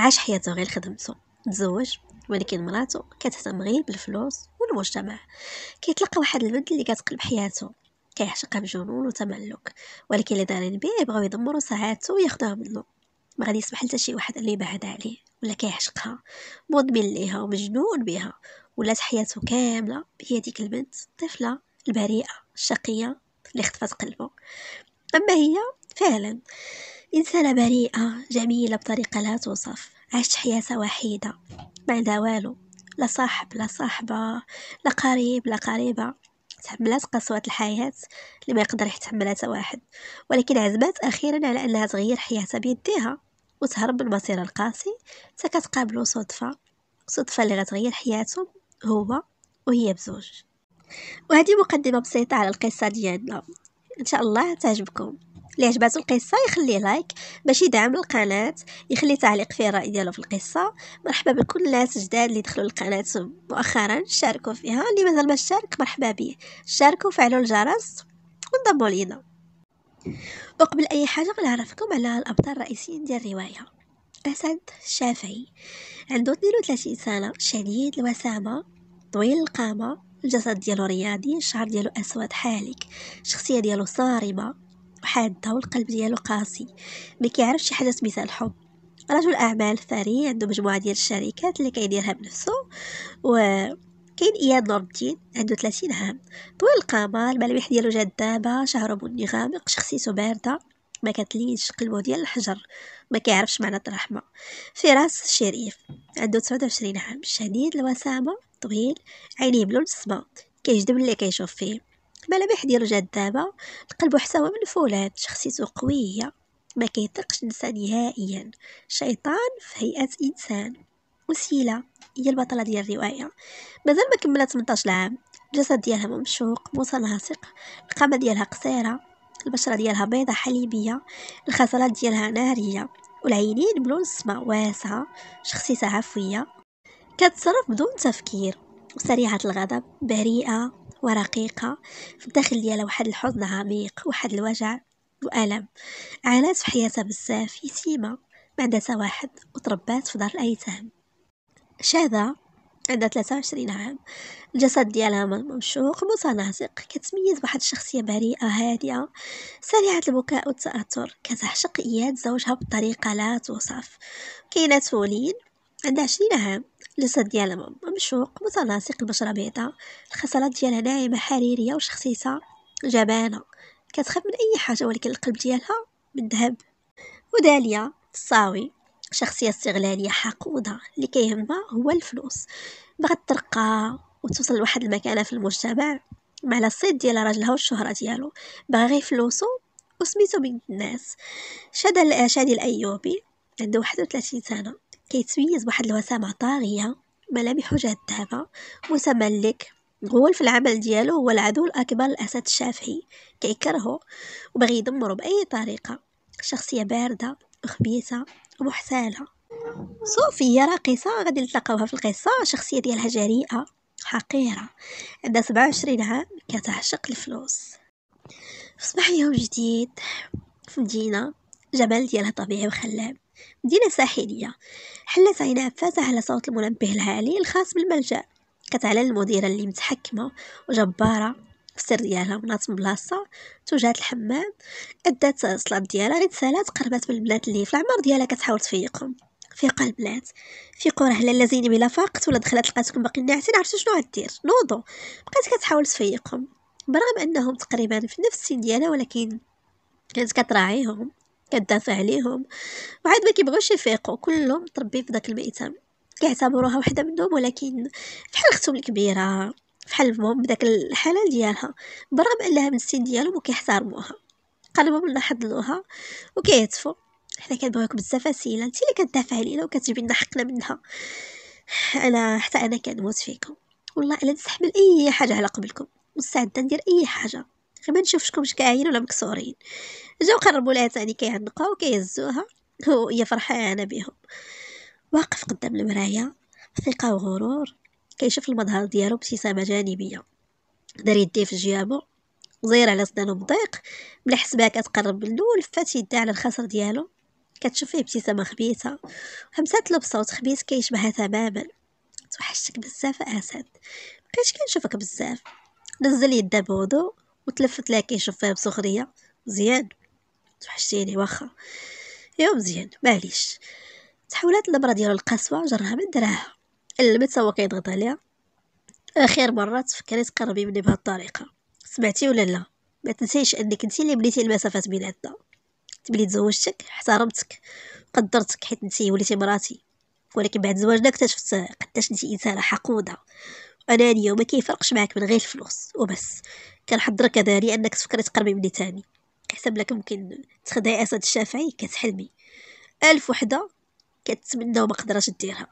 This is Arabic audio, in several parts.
عاش حياته غير خدمته تزوج ولكن مراته كتهتم غير بالفلوس والمجتمع كيتلقى واحد البنت اللي كتقلب حياته كيعشقها بجنون وتملك ولكن اللي دارين بيه بغاو يدمروا سعادته وياخدوها منه ما غادي يسمح حتى شي واحد اللي يبعد عليه ولا كيعشقها مدمن ليها ومجنون بها ولات حياته كامله هي ديك البنت الطفله البريئه الشقيه اللي خطفت قلبه اما هي فعلا انسانه بريئه جميله بطريقه لا توصف عشت حياة وحيدة ما عندها والو لا صاحب لا صاحبة لا قريب لا قريبة تحملات قسوة الحياة اللي ما يقدر يتحملاتها واحد ولكن عزمات أخيرا على أنها تغير حياتها بيديها وتهرب من مسيرها القاسي تكتقابلو صدفة صدفة اللي غتغير حياتهم هو وهي بزوج وهذه مقدمة بسيطة على القصة ديالنا إن شاء الله تعجبكم اللي عجباتو القصه يخليه لايك باش يدعم القناه يخلي تعليق فيه الراي ديالو في القصه مرحبا بكل الناس جداد اللي دخلوا القناه مؤخرا شاركوا فيها اللي مازال ما شارك مرحبا به شاركوا وفعلوا الجرس وانضموا لينا وقبل اي حاجه غنعرفكم على الابطال الرئيسيين ديال الروايه اسد الشافعي عنده 32 سنه شديد الوسامه طويل القامه الجسد ديالو رياضي الشعر ديالو اسود حالك الشخصيه ديالو صارمه حادة والقلب ديالو قاسي ما كيعرفش حاجة سميتها الحب رجل اعمال ثري عنده مجموعه ديال الشركات اللي كيديرها بنفسه و كاين اياد نور الدين عنده 30 عام طويل القامه الملامح ديالو جذابه شعره بني غامق شخصيته بارده ما كتلينش قلبه ديال الحجر ما كيعرفش معنى الرحمه فراس الشريف عنده 29 عام شديد الوسامه طويل عينيه بلون السما كيجذب اللي كيشوف فيه بلا بيح ديال رجع دابا القلب هو من الفولاد شخصيته قوية ما كيطيقش الانسان نهائيا شيطان في هيئة انسان وسيلة هي البطلة ديال الرواية مازال ما كملت 18 عام الجسد ديالها ممشوق متناسق القامة ديالها قصيرة البشرة ديالها بيضة حليبية الخصلات ديالها نارية والعينين بلون السماء واسعة شخصيتها عفوية كتصرف بدون تفكير وسريعة الغضب بريئة ورقيقة في الداخل ديالها واحد الحزن عميق واحد الوجع وألم عانات في حياتها بزاف يتيمة ما عندها واحد وتربات في دار الأيتام شاذة عندها 23 عام الجسد ديالها ممشوق متناسق كتميز بواحد الشخصية بريئة هادئة سريعة البكاء والتأثر كتعشق إياد زوجها بطريقة لا توصف كاينة تولين عندها شي عام الجسد ديالها ممشوق متناسق البشرة بيضاء الخصلات ديالها ناعمة حريرية وشخصيتها جبانة كتخاف من أي حاجة ولكن القلب ديالها من ذهب وداليا الصاوي شخصية استغلالية حقودة اللي كيهمها هو الفلوس بغات ترقى وتوصل لواحد المكانة في المجتمع مع الصيد الصيت ديال راجلها والشهرة ديالو باغي غير فلوسو وسميتو بين الناس شادي الأيوبي عنده واحد وثلاثين سنة كيتميز بواحد الوسامة طاغية ملامح جذابة الدهمة متملك مغول في العمل ديالو هو العدو الأكبر لأسد الشافعي كيكرهو وباغي يدمرو بأي طريقة شخصية باردة وخبيثة ومحسالة صوفيا راقصة غادي نتلاقاوها في القصة الشخصية ديالها جريئة حقيرة عندها سبعة وعشرين عام كتعشق الفلوس في صباح يوم جديد في مدينة جمال ديالها طبيعي وخلاب مدينة ساحلية حلت عينها فاتح على صوت المنبه العالي الخاص بالملجأ كتعلن المديرة اللي متحكمة وجبارة في السر ديالها ونات من بلاصة توجات الحمام ادات الصلاب ديالها غير سالات قربات من البنات اللي في العمر ديالها كتحاول تفيقهم فيق البنات قرى هلا الذين بلا فاقت ولا دخلت لقاتكم باقي ناعسين عرفتو شنو غدير نوضو بقات كتحاول تفيقهم برغم انهم تقريبا في نفس السن ديالها ولكن كانت كتراعيهم كدافع عليهم وعاد ما كيبغوش يفيقوا كلهم تربي في داك الميتم كيعتبروها وحده منهم ولكن فحال اختهم الكبيره فحال المهم بداك الحلال ديالها برغم انها من السن ديالهم وكيحترموها قربوا منا حضنوها وكيهتفوا حنا كنبغيوك بزاف اسيله انت اللي كدافع علينا وكتجيبي لنا حقنا منها انا حتى انا كنموت فيكم والله الا نستحمل اي حاجه على قبلكم مستعده ندير اي حاجه غير شكون مش كاعين ولا مكسورين جاو قربوا لها ثاني كيعنقوها وكيهزوها وهي فرحانه بهم واقف قدام المرايه ثقه وغرور كيشوف المظهر ديالو بابتسامه جانبيه دار يديه في جيابو زير على سنانو بضيق ملي حس بها كتقرب منو لفات يدها على الخصر ديالو كتشوف فيه ابتسامه خبيثه همسات له بصوت خبيث كيشبهها تماما توحشتك بزاف اسد مبقيتش كنشوفك بزاف نزل يده بهدوء وتلفت لها كيشوف فيها بسخرية مزيان توحشتيني واخا يا مزيان معليش تحولات النبرة ديالو القسوة جرها من دراها اللي هو كيضغط عليها اخر مرة تفكري تقربي مني بهاد الطريقة سمعتي ولا لا ما تنسيش انك انت اللي بنيتي المسافات بيناتنا تبلي تزوجتك احترمتك قدرتك حيت انت وليتي مراتي ولكن بعد زواجنا اكتشفت قداش انت انسانه حقوده وانانيه وما كيفرقش معاك من غير الفلوس وبس كنحضرك داري انك تفكري تقربي مني تاني كحسب لك ممكن تخدعي اسد الشافعي كتحلمي الف وحده كتمنى وما قدرتش ديرها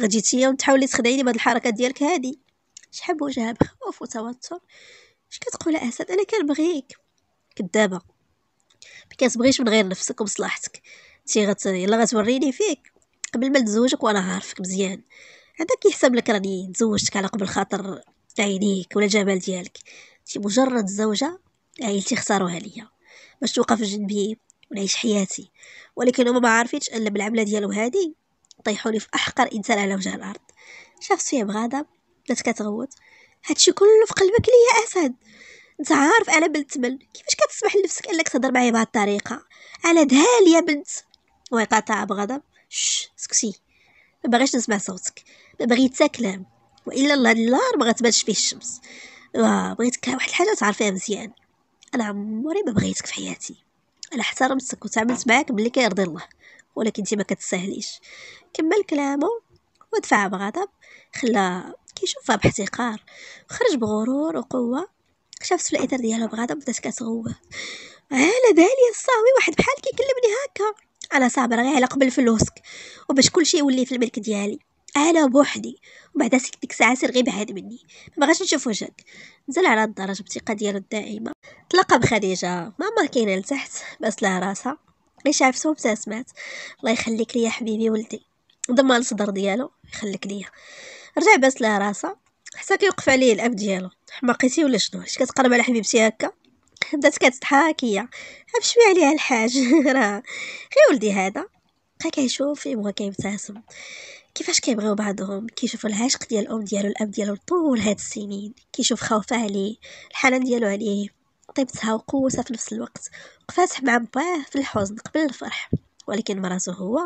غادي تيا وتحاولي تخدعيني بهاد الحركه ديالك هادي شحال بوجهها بخوف وتوتر اش كتقول اسد انا كنبغيك كدابه ما كتبغيش من غير نفسك ومصلحتك انتي غت يلا غتوريني فيك قبل ما نتزوجك وانا عارفك مزيان هذا كيحسب لك راني تزوجتك على قبل خاطر عينيك ولا الجمال ديالك مجرد زوجة عائلتي اختاروها ليا باش توقف جنبي ونعيش حياتي ولكن هما ما عارفينش ان بالعمله ديالو هادي طيحوني في احقر انسان على وجه الارض شافت فيه بغادة بدات كتغوت هادشي كله في قلبك ليا اسد انت عارف انا بنت من كيفاش كتسمح لنفسك انك تهضر معايا بهاد الطريقه انا دهال يا بنت ويقاطع بغضب شش سكسي ما باغيش نسمع صوتك ما بغيت كلام والا الله النار ما غتبانش فيه الشمس آه، بغيتك واحد الحاجه تعرفيها مزيان انا عمري ما بغيتك في حياتي انا احترمتك وتعاملت معاك باللي كيرضي الله ولكن انت ما كتستاهليش كمل كلامه ودفعها بغضب خلا كيشوفها باحتقار خرج بغرور وقوه شافت في الاثر ديالها بغضب بدات كتغوى على بالي الصاوي واحد بحال كيكلمني هكا انا صابره غير على قبل فلوسك وباش كلشي يولي في الملك ديالي أنا بوحدي وبعد ديك الساعة غير بعاد مني ما بغاش نشوف وجهك نزل على الدرج بثقة ديالو الدائمة تلاقى بخديجة ماما كاينة لتحت بس لها راسها غير شافته وابتسمات الله يخليك ليا حبيبي ولدي ضمها الصدر ديالو يخليك ليا رجع بس لها راسها حتى كيوقف عليه الاب ديالو حماقيتي ولا شنو اش كتقرب على حبيبتي هكا بدات كتضحك هي شويه عليها الحاج راه غير ولدي هذا بقى كيشوف وهو كيبتسم كيفاش كيبغيو بعضهم كيشوفوا العشق ديال الام ديالو الاب ديالو طول هاد السنين كيشوف خوفه عليه الحنان ديالو عليه طيبتها وقوتها في نفس الوقت وقفات مع باه في الحزن قبل الفرح ولكن مراتو هو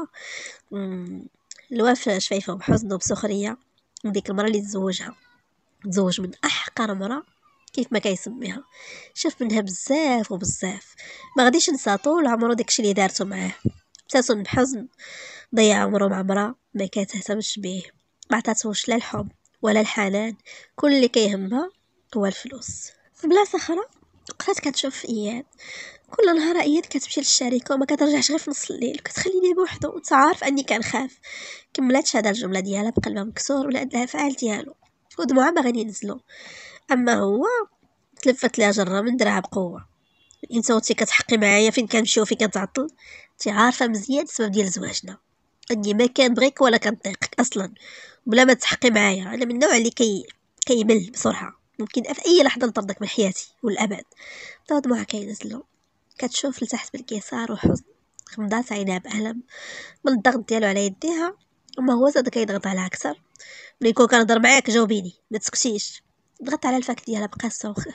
الوفاء شفايفه بحزن وبسخريه من ديك المراه اللي تزوجها تزوج من احقر مره كيف ما كيسميها شاف منها بزاف وبزاف ما غاديش نسى طول عمره داكشي اللي دارتو معاه ابتسم بحزن ضيع عمره مع مرا ما تهتمش بيه ما عطاتوش لا الحب ولا الحنان كل اللي كيهمها هو الفلوس في بلاصه اخرى بقات كتشوف اياد كل نهار اياد كتمشي للشركه وما كترجعش غير في نص الليل وكتخليني بوحدو وانت عارف اني كنخاف كملات هذا الجمله ديالها بقلبها مكسور ولا لها فعال ديالو ودموعها ما ينزلو اما هو تلفت لها جره من دراها بقوه انت وانتي كتحقي معايا فين كنمشي وفين كنتعطل تي عارفه مزيان السبب ديال زواجنا اني ما بغيك ولا كنطيقك اصلا بلا ما تحقي معايا انا من النوع اللي كي كيمل بسرعه ممكن في اي لحظه نطردك من حياتي والابد بدا دموعها كينزلو كتشوف لتحت بالكيسار وحزن خمضات عينها بألم من الضغط ديالو على يديها وما هو زاد كيضغط عليها اكثر ملي كون كنهضر معاك جاوبيني ما تسكتيش ضغط على الفك ديالها بقى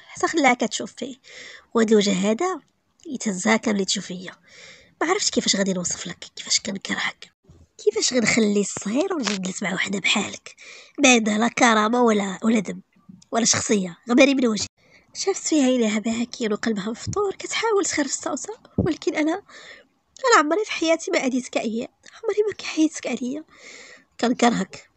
حتى خلاها كتشوف فيه وهاد الوجه هذا يتهزها كامل تشوف فيا ما عرفتش كيفاش غادي نوصف لك كيفاش كنكرهك كيفاش غنخلي الصغير ونجي نجلس مع وحده بحالك ما عندها لا كرامه ولا ولا دم ولا شخصيه غباري من وجهي شافت فيها عينيها باهكين وقلبها مفطور كتحاول تخرج الصوصه ولكن انا انا عمري في حياتي ما اديتك عليا عمري ما كحيتك عليا كنكرهك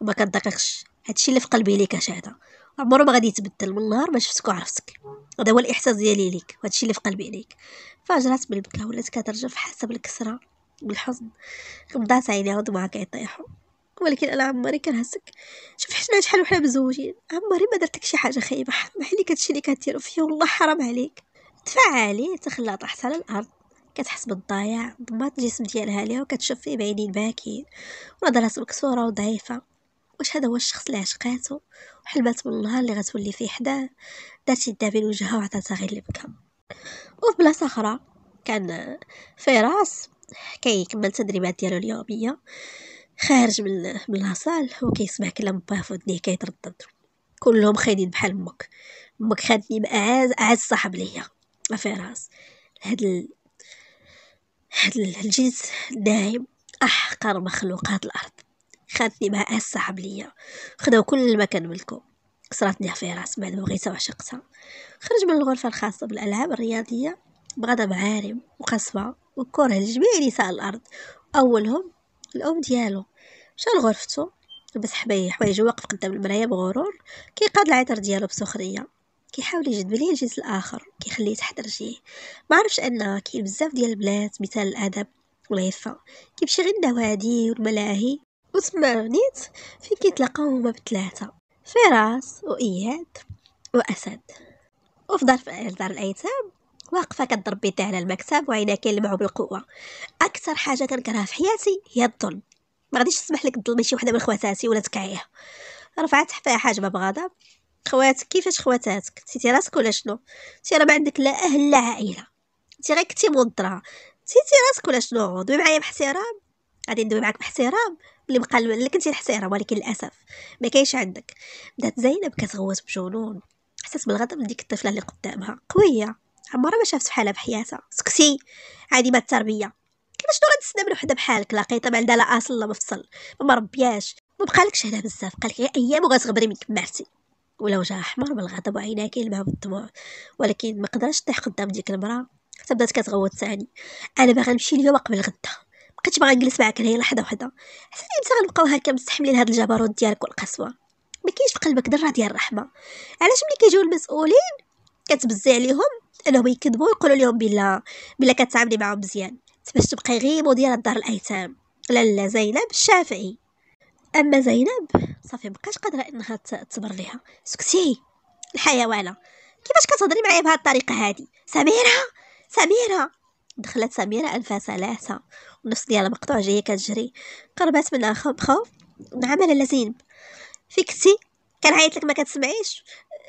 وما كندققش هادشي اللي في قلبي ليك شهاده عمره ما غادي يتبدل من النهار ما شفتك وعرفتك هذا هو الاحساس ديالي ليك وهادشي اللي في قلبي ليك فجرات بالبكا ولات كترجف حسب الكسره والحزن غمضات عينيها ودموعها كيطيحو ولكن انا عمري كنهسك شوف حنا شحال وحنا مزوجين عمري ما درتك شي حاجه خايبه حرام عليك هادشي اللي كديرو فيا والله حرام عليك تفعلي تخلى طاحت على الارض كتحس بالضياع ضمات الجسم ديالها ليها وكتشوف فيه بعينين باكين ونظرات مكسوره وضعيفه واش هذا هو الشخص اللي عشقاتو وحلمات من النهار اللي غتولي فيه حداه دارت يدها بين وجهها وعطاتها غير اللي بكا وفي بلاصه اخرى كان فراس كيكمل التدريبات ديالو اليوميه خارج من من الهصال وكيسمع كلام باه في ودنيه كيتردد كلهم خاينين بحال امك امك خادني باعز اعز صاحب ليا فراس هاد ال... هاد الجنس الناعم احقر مخلوقات الارض خاتني مع أهل ليا خداو كل ما كان ملكو كسراتني في راس بعد بغيتها وعشقتها خرج من الغرفة الخاصة بالألعاب الرياضية بغضب عارم وقسوة وكره لجميع نساء الأرض أولهم الأم ديالو مشى لغرفتو لبس حبايه حوايجو واقف قدام المرايا بغرور كيقاد العطر ديالو بسخريه كيحاول يجد بلي الجنس الاخر كيخليه تحت رجليه ما عرفش ان كاين بزاف ديال البنات مثال الادب والعفه كيمشي غير النوادي والملاهي وتما غنيت فين كيتلاقاو هما بثلاثة فراس وإياد وأسد وفي دار دار الأيتام واقفة كضرب بيتها على المكتب وعينها كيلمعو بالقوة أكثر حاجة كنكرهها في حياتي هي الظلم ما غاديش نسمح لك تظلمي شي وحده من خواتاتي ولا تكعيها رفعت حفاها حاجبه بغضب خواتك كيفاش خواتاتك نسيتي راسك ولا شنو انتي راه ما عندك لا اهل لا عائله انتي غير كنتي موضره نسيتي راسك ولا شنو دوي معايا باحترام غادي ندوي معاك باحترام اللي بقى اللي كنتي الحسيره ولكن للاسف ما كاينش عندك بدات زينب كتغوت بجنون حسات بالغضب من ديك الطفله اللي قدامها قويه عمرها ما شافت بحالها بحياتها سكتي عادي ما التربيه كيفاش شنو غتسنى من وحده بحالك لقيتها ما عندها لا اصل لا مفصل ما مربياش ما بقالكش هنا بزاف قالك غير ايام وغتغبري من كمارتي ولا وجهها احمر بالغضب وعيناها وعيناه بالدموع ولكن ما قدرش تطيح قدام ديك المراه حتى بدات كتغوت ثاني انا باغا نمشي اليوم قبل غدا بقيت باغا نجلس معاك هنايا لحظه وحده حتى انت غنبقاو هكا مستحملين هاد الجبروت ديالك والقسوه ما كاينش في قلبك ذره ديال الرحمه علاش ملي كيجيو المسؤولين كتبزي عليهم انهم يكذبوا ويقولوا لهم بلا بلا كتعاملي معاهم مزيان باش تبقاي غير مديره دار الايتام لا لا زينب الشافعي اما زينب صافي مابقاش قادره انها تصبر ليها سكتي الحيوانه كيفاش كتهضري معايا بهاد الطريقه هادي سميره سميره دخلت سميره انفاسها لاسه النص ديالها مقطوع جاية كتجري قربات منها بخوف عملها لزينب فيكتي كنعيط لك ما كتسمعيش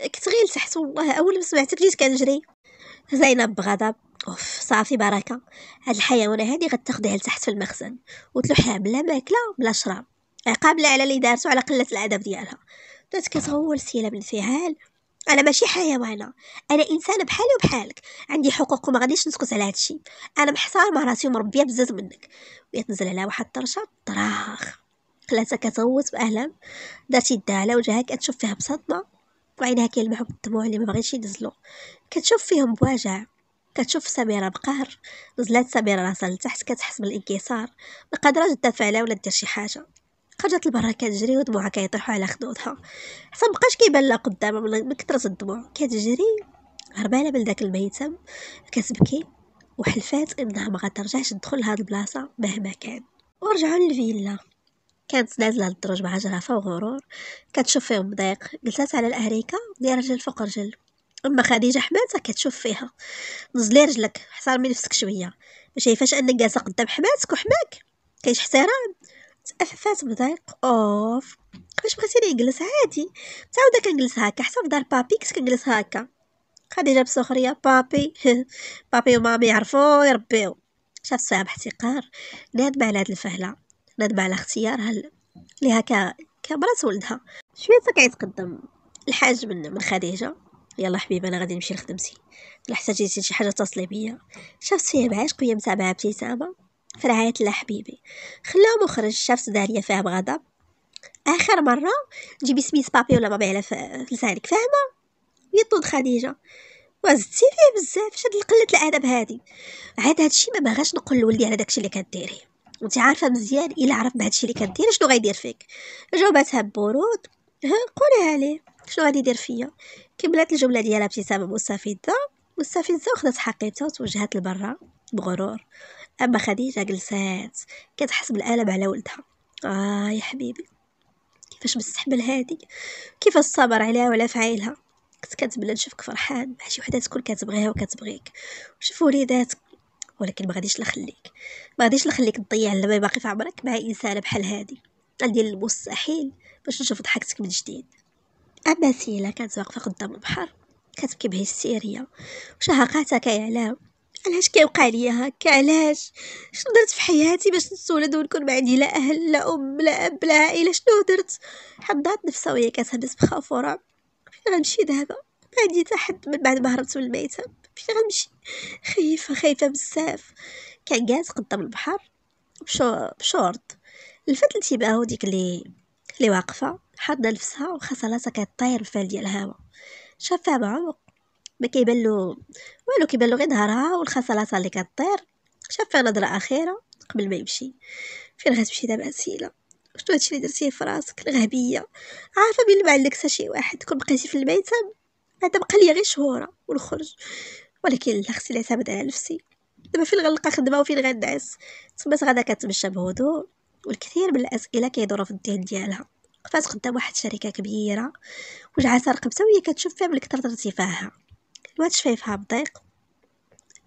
كنت غير لتحت والله اول ما سمعتك جيت كنجري زينب بغضب اوف صافي بركه هاد الحيوانه هادي غتاخديها لتحت في المخزن وتلوحها بلا ماكله بلا شراب عقاب على اللي دارتو على قله الادب ديالها بدات كتغول سيله بانفعال انا ماشي حيوانه انا انسانه بحالي وبحالك عندي حقوق وما غاديش نسكت على هادشي انا مع راسي ومربيه بزاف منك ويتنزل عليها واحد الطرشه طراخ خلاتها كتغوت بألم دارت يدها على وجهها كتشوف فيها بصدمه وعينها كيلمعو بالدموع اللي بغيتش ينزلو كتشوف فيهم بوجع كتشوف سميرة بقهر نزلات سميرة راسها لتحت كتحس بالانكسار مقادراش تدافع عليها ولا دير شي حاجة خرجت لبرا كتجري ودموعها كيطيحو على خدودها حتى مبقاش كيبان لها قدامها من كثرة الدموع كتجري هربانة من داك الميتم كتبكي وحلفات انها ما غترجعش تدخل لهاد البلاصه مهما كان ورجعوا للفيلا كانت نازله للدرج مع جرافه وغرور كتشوف فيهم ضيق جلسات على الاريكه ديال رجل فوق رجل اما خديجه حماتها كتشوف فيها نزلي رجلك من نفسك شويه ما شايفاش انك جالسه قدام حماتك وحماك كاينش احترام ثلاث دقائق اوف فاش بغيتي يجلس عادي تعاود كنجلس هكا حتى في دار بابي كنت كنجلس هكا خديجه بسخريه بابي بابي ومامي يعرفوا يربيو شاف صعب احتقار نادمة على هاد الفهلة نادمة على اختيارها اللي هكا كبرات ولدها شوية كيتقدم الحاج من من خديجة يلا حبيبه انا غادي نمشي لخدمتي الا جيتي شي حاجه اتصلي بيا شافت فيها بعشق وهي متابعه ابتسامه في رعاية الله حبيبي خلاهم وخرج شاف سداريا فيها بغضب آخر مرة جيبي سميت بابي ولا بابي على لسانك فاهمة يطود خديجة وزدتي فيه بزاف شاد قلة الأدب هادي عاد هادشي ما باغاش نقول لولدي على داكشي اللي كديريه وانت عارفه مزيان الا عرف بهادشي اللي كديري شنو غيدير فيك جاوباتها ببرود ها قوليها ليه شنو غادي يدير فيا كملات الجمله ديالها ابتسامه مستفزه مستفزه وخدات حقيبتها وتوجهات لبرا بغرور أما خديجة جلسات كتحس بالألم على ولدها آه يا حبيبي كيفاش مستحمل هادي كيف الصبر عليها وعلى فعيلها كنت كتمنى نشوفك فرحان مع شي وحده تكون كتبغيها وكتبغيك وشوف وليداتك ولكن ما غاديش نخليك ما غاديش نخليك تضيع اللي باقي في عمرك مع انسانه بحال هادي غندير المستحيل باش نشوف ضحكتك من جديد اما سيلا كانت واقفه قدام البحر كتبكي السيريه وشهقاتها كيعلام علاش كيوقع ليا هكا علاش شنو درت في حياتي باش نتولد ونكون ما عندي لا اهل لا ام لا اب لا عائله شنو درت حضات نفسها وهي كتهبس بخوف ورعب فين غنمشي دابا ما عندي حتى حد من بعد ما هربت من الميتم فين غنمشي خايفه خايفه بزاف كان جالس قدام البحر بشورت لفت انتباهو ديك اللي اللي واقفه حاضه نفسها وخصلاتها كطير في ديال الهواء شافها بعمق ما كيبان له والو كيبان له غير ظهرها والخصلات اللي كطير شاف فيها نظره اخيره قبل ما يمشي فين غتمشي دابا اسيله شنو هادشي اللي درتيه في راسك الغبيه عارفه بلي ما عندكش شي واحد كون بقيتي في البيت هذا بقى ليا غير شهوره ونخرج ولكن لا خصني نعتمد على نفسي دابا فين غنلقى خدمه وفين غندعس تما غدا كتمشى بهدوء والكثير من الاسئله كيدوروا في الذهن ديالها وقفات قدام واحد الشركه كبيره وجعات رقبتها وهي كتشوف فيها من كثر ارتفاعها وهادشي شفايفها بضيق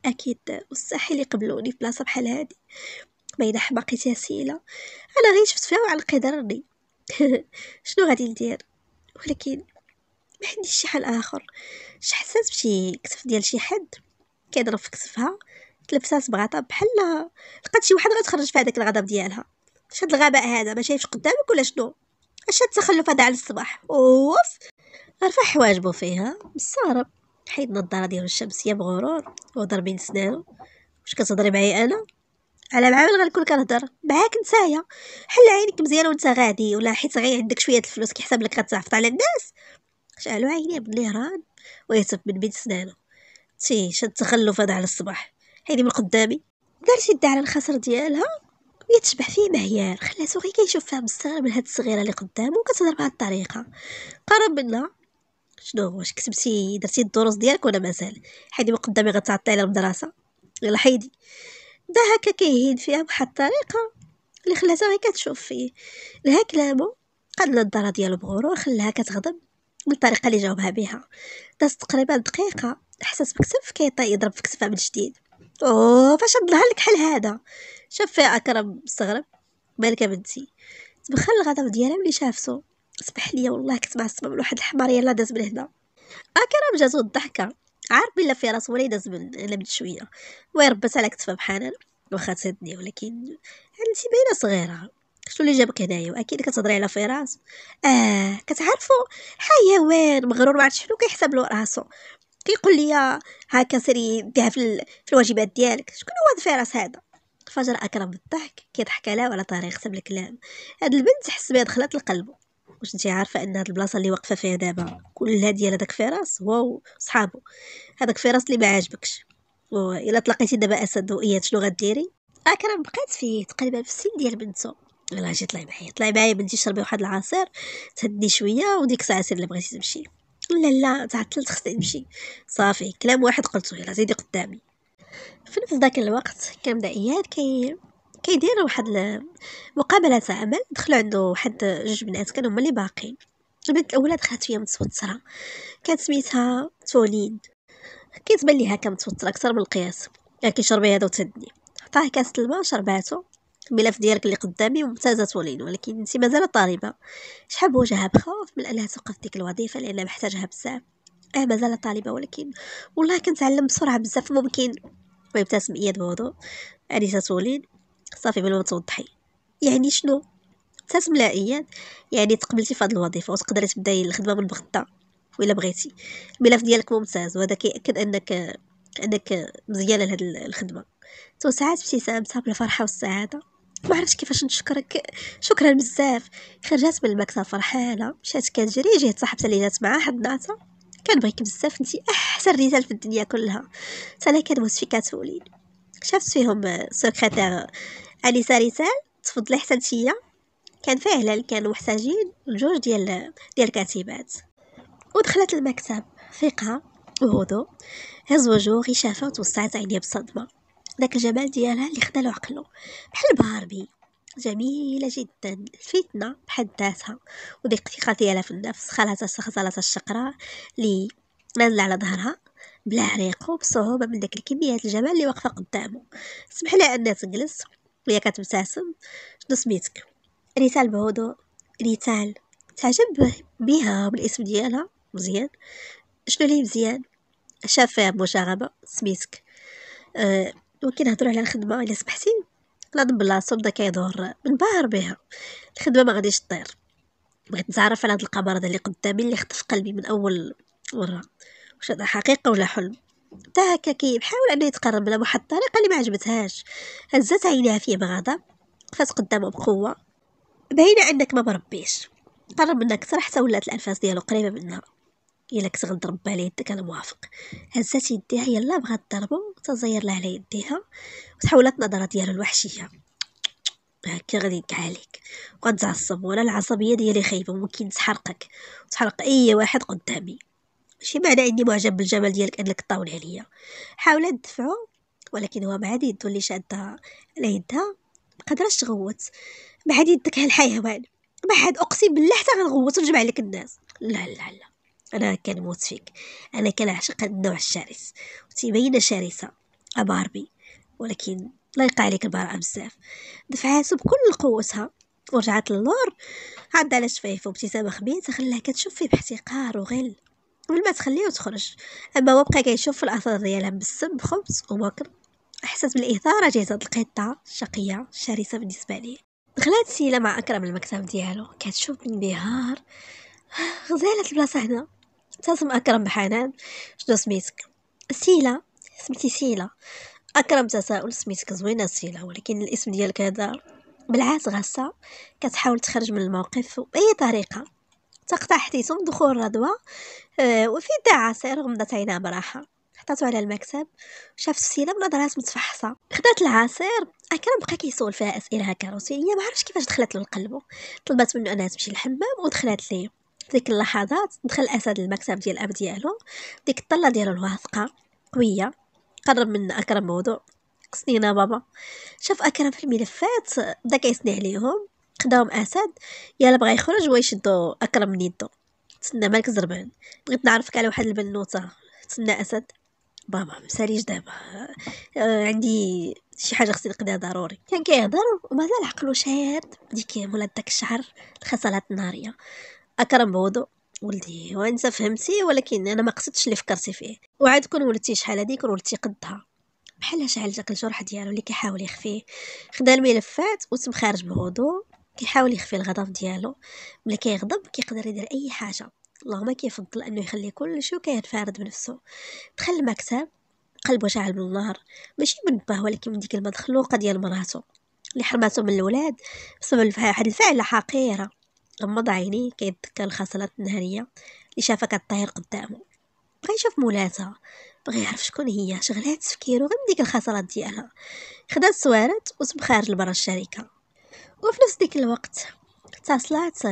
اكيد مستحيل يقبلوني في بلاصه بحال هادي باينه حماقتي سهيله انا غير شفت فيها وعلى قدرني شنو غادي ندير ولكن ما عنديش شي حل اخر شي حساس بشي كتف ديال شي حد كيضرب في كتفها تلبسات بغضب بحال لقات شي واحد غتخرج في هذاك الغضب ديالها اش هاد الغباء هذا ما شايفش قدامك ولا شنو اش هاد التخلف هذا على الصباح اوف رفع حواجبو فيها مصارب حيد نظارة ديالو الشمسية بغرور وهضر بين سنانو واش كتهضري معايا انا على معامل غنكون كنهضر معاك نتايا حل عينيك مزيان وانت غادي ولا حيت غير عندك شويه الفلوس كيحسب لك غتعفط على الناس شعلو عينيه بالنهران ويهتف من بين سنانو تي شد تخلف هذا على الصباح هيدي من قدامي دارت يدها على الخصر ديالها وهي تشبح فيه مهيار خلاتو غير كيشوف فيها مستغرب من هاد الصغيره اللي قدامه وكتهضر بهاد الطريقه قرب منها شنو واش كتبتي درتي الدروس ديالك ولا مازال حيدي من قدامي غتعطي على المدرسه يلا حيدي دا هكا كيهين فيها بواحد الطريقه اللي خلاتها غير كتشوف فيه لها كلامه قاد النظاره ديالو بغرور خلاها كتغضب بالطريقه اللي جاوبها بها دازت تقريبا دقيقه حسس بكتف كيطي يضرب في كسفها من جديد اوه فاش هاد لك بحال هذا شاف فيها اكرم مستغرب مالك بنتي تبخل الغضب ديالها ملي شافتو صبح لي والله كنت معصبه من واحد الحمار يلا داز من هنا اكرم جاتو الضحكه عارف بلا في راس ولي داز من من شويه وي ربات على كتفه بحنان واخا تسدني ولكن عندي باينه صغيره شنو اللي جابك هنايا واكيد كتهضري على فراس اه كتعرفو حيوان مغرور ما شنو كيحسب له راسو كيقول لي هاكا سيري ديها في, في الواجبات ديالك شكون هو هاد فراس هذا فجر اكرم بالضحك كيضحك عليها على طريقته بالكلام هاد البنت حس بها دخلت لقلبه واش نتي عارفه ان هاد البلاصه اللي واقفه فيها دابا كلها ديال هذاك فراس هو وصحابو هذاك فراس اللي ما عاجبكش الا تلاقيتي دابا اسد وإياد شنو غديري اكرم آه، بقات فيه تقريبا في السن ديال بنته يلا جي طلعي معايا طلعي معايا بنتي شربي واحد العصير تهدي شويه وديك الساعه سير اللي بغيتي تمشي لا لا تعطلت خصني نمشي صافي كلام واحد قلته يلا زيدي قدامي في نفس ذاك الوقت بدا اياد كاين كيدير واحد مقابله تاع عمل دخلوا عنده واحد جوج بنات كانوا هما اللي باقيين البنت الاولى دخلت فيا متوتره كانت سميتها تولين تبان ليها متوتره اكثر من القياس لكن شربي هذا وتدني عطاه كاس الماء شرباتو الملف ديالك اللي قدامي ممتازه تولين ولكن انت مازال طالبه شحال بوجهها بخوف من انها توقف ديك الوظيفه لانها محتاجها بزاف اه مازال طالبه ولكن والله كنتعلم بسرعه بزاف ممكن ويبتسم اياد بوضوء انيسه تولين صافي ما توضحي يعني شنو ثلاث ملايين يعني تقبلتي فهاد الوظيفه وتقدري تبداي الخدمه من بغدا ولا بغيتي الملف ديالك ممتاز وهذا كيأكد انك انك مزيانه لهاد الخدمه توسعات ابتسامتها بالفرحه والسعاده ما عرفتش كيفاش نشكرك شكرا بزاف خرجات من المكتب فرحانه مشات كتجري جهه صاحبتها اللي جات معاها حضناتها كنبغيك بزاف انت احسن رجال في الدنيا كلها تانا كنموت فيك كتولي كشفت فيهم سكرتير انسه رسال تفضلي حسنتيه كان فعلا كانوا محتاجين جوج ديال ديال الكاتبات ودخلت المكتب ثقه وهدوء هز وجهو غي شافها وتوسعت عينيه بصدمه داك الجمال ديالها اللي خدا له عقلو بحال باربي جميله جدا الفتنه بحد ذاتها وديك الثقه ديالها في النفس خلاتها خلاتها الشقراء اللي نازله على ظهرها بلا عريق وبصعوبة من داك الكميات الجمال اللي واقفة قدامو سمح لها أنها تجلس وهي كتبتسم شنو سميتك ريتال بهدوء ريتال تعجب بها بالاسم ديالها مزيان شنو لي مزيان شافة بمشاغبة مشاغبة سميتك أه ممكن نهضرو على الخدمة إلا سمحتي نظن بلاصتو بدا كيدور منبهر بها الخدمة ما غاديش طير بغيت نتعرف على هاد القمر هذا اللي قدامي اللي خطف قلبي من اول مره واش هذا حقيقه ولا حلم تا هكا كيحاول انه يتقرب لها بواحد الطريقه اللي ما عجبتهاش هزت عينيها فيه بغضب فات قدامه بقوه باينه انك ما مربيش قرب منها كثر حتى ولات الانفاس ديالو قريبه منها الا كنت غنضرب على يدك انا موافق هزات يديها يلا بغات تضربو تزير لها على يديها وتحولت النظره ديالو الوحشيه هكا غادي عليك وغتعصب وانا العصبيه ديالي خايبه ممكن تحرقك تحرق اي واحد قدامي ماشي معنى اني معجب بالجمال ديالك انك تطاول عليا حاولت تدفعو ولكن هو ما يدو اللي شادها على يدها مقدرش تغوت ما يدك هالحيوان بعد اقسم بالله حتى غنغوت ونجمع لك الناس لا لا لا انا كنموت فيك انا كنعشق هاد النوع الشرس وتبين شرسه اباربي ولكن لا يقع عليك البراءة بزاف دفعاتو بكل قوتها ورجعت للور عاد على شفايفه وابتسامه خبيثه خلاها كتشوف فيه باحتقار وغل قبل ما تخليه وتخرج أما هو بقى كيشوف الاثار ديالها بالسم خبز وماكل احسس بالإثارة جات هاد القطة الشقية الشرسة بالنسبة ليه دخلت سيلة مع أكرم المكتب ديالو كتشوف بانبهار غزالة البلاصة هنا ابتسم أكرم بحنان شنو سميتك سيلة سميتي سيلة أكرم تساؤل سميتك زوينة سيلة ولكن الاسم ديالك هذا بالعكس غاسة كتحاول تخرج من الموقف بأي طريقة تقطع حديثهم دخول رضوى آه، وفي الدعاسة رغم ذات عينها براحة حطاتو على المكتب شافت السيدة بنظرات متفحصة خدات العصير أكرم بقى كيسول فيها أسئلة هكا روتينية ما عرفش كيفاش دخلت له لقلبه طلبت منه أنها تمشي للحمام ودخلت ليه في ديك اللحظات دخل أسد المكتب ديال الأب ديالو ديك الطلة ديالو الواثقة قوية قرب من أكرم موضوع سنينا بابا شاف أكرم في الملفات بدا كيسني عليهم خداهم اسد يلا بغا يخرج ويشدو اكرم من يدو تسنى مالك زربان بغيت نعرفك على واحد البنوته تسنى اسد بابا مساليش دابا آه عندي شي حاجه خصني نقضيها ضروري كان كيهضر ومازال عقلو شاد ديك مولات داك الشعر الخصالات النهاريه اكرم بوضوء ولدي وانت فهمتي ولكن انا ما قصدتش اللي فكرتي فيه وعاد كون ولدتي شحال هذيك كون ولدتي قدها بحال شعل داك الجرح ديالو اللي كيحاول يخفيه خدا الملفات وتم خارج بهدوء كيحاول يخفي الغضب ديالو ملي كيغضب كيقدر يدير اي حاجه اللهم كيفضل انه يخلي كلشي كينفرد بنفسه دخل المكتب قلبه شاعل من النار ماشي من باه ولكن من ديك المخلوقه ديال مراتو اللي حرماتو من الولاد بسبب واحد الفعله حقيره غمض عينيه كيتذكر الخصلات النهاريه اللي شافها كطير قدامه بغى يشوف مولاتها بغى يعرف شكون هي شغلات تفكيرو غير من ديك الخصلات ديالها خدا السوارت وسب خارج لبرا الشركه وفي نفس ديك الوقت اتصلت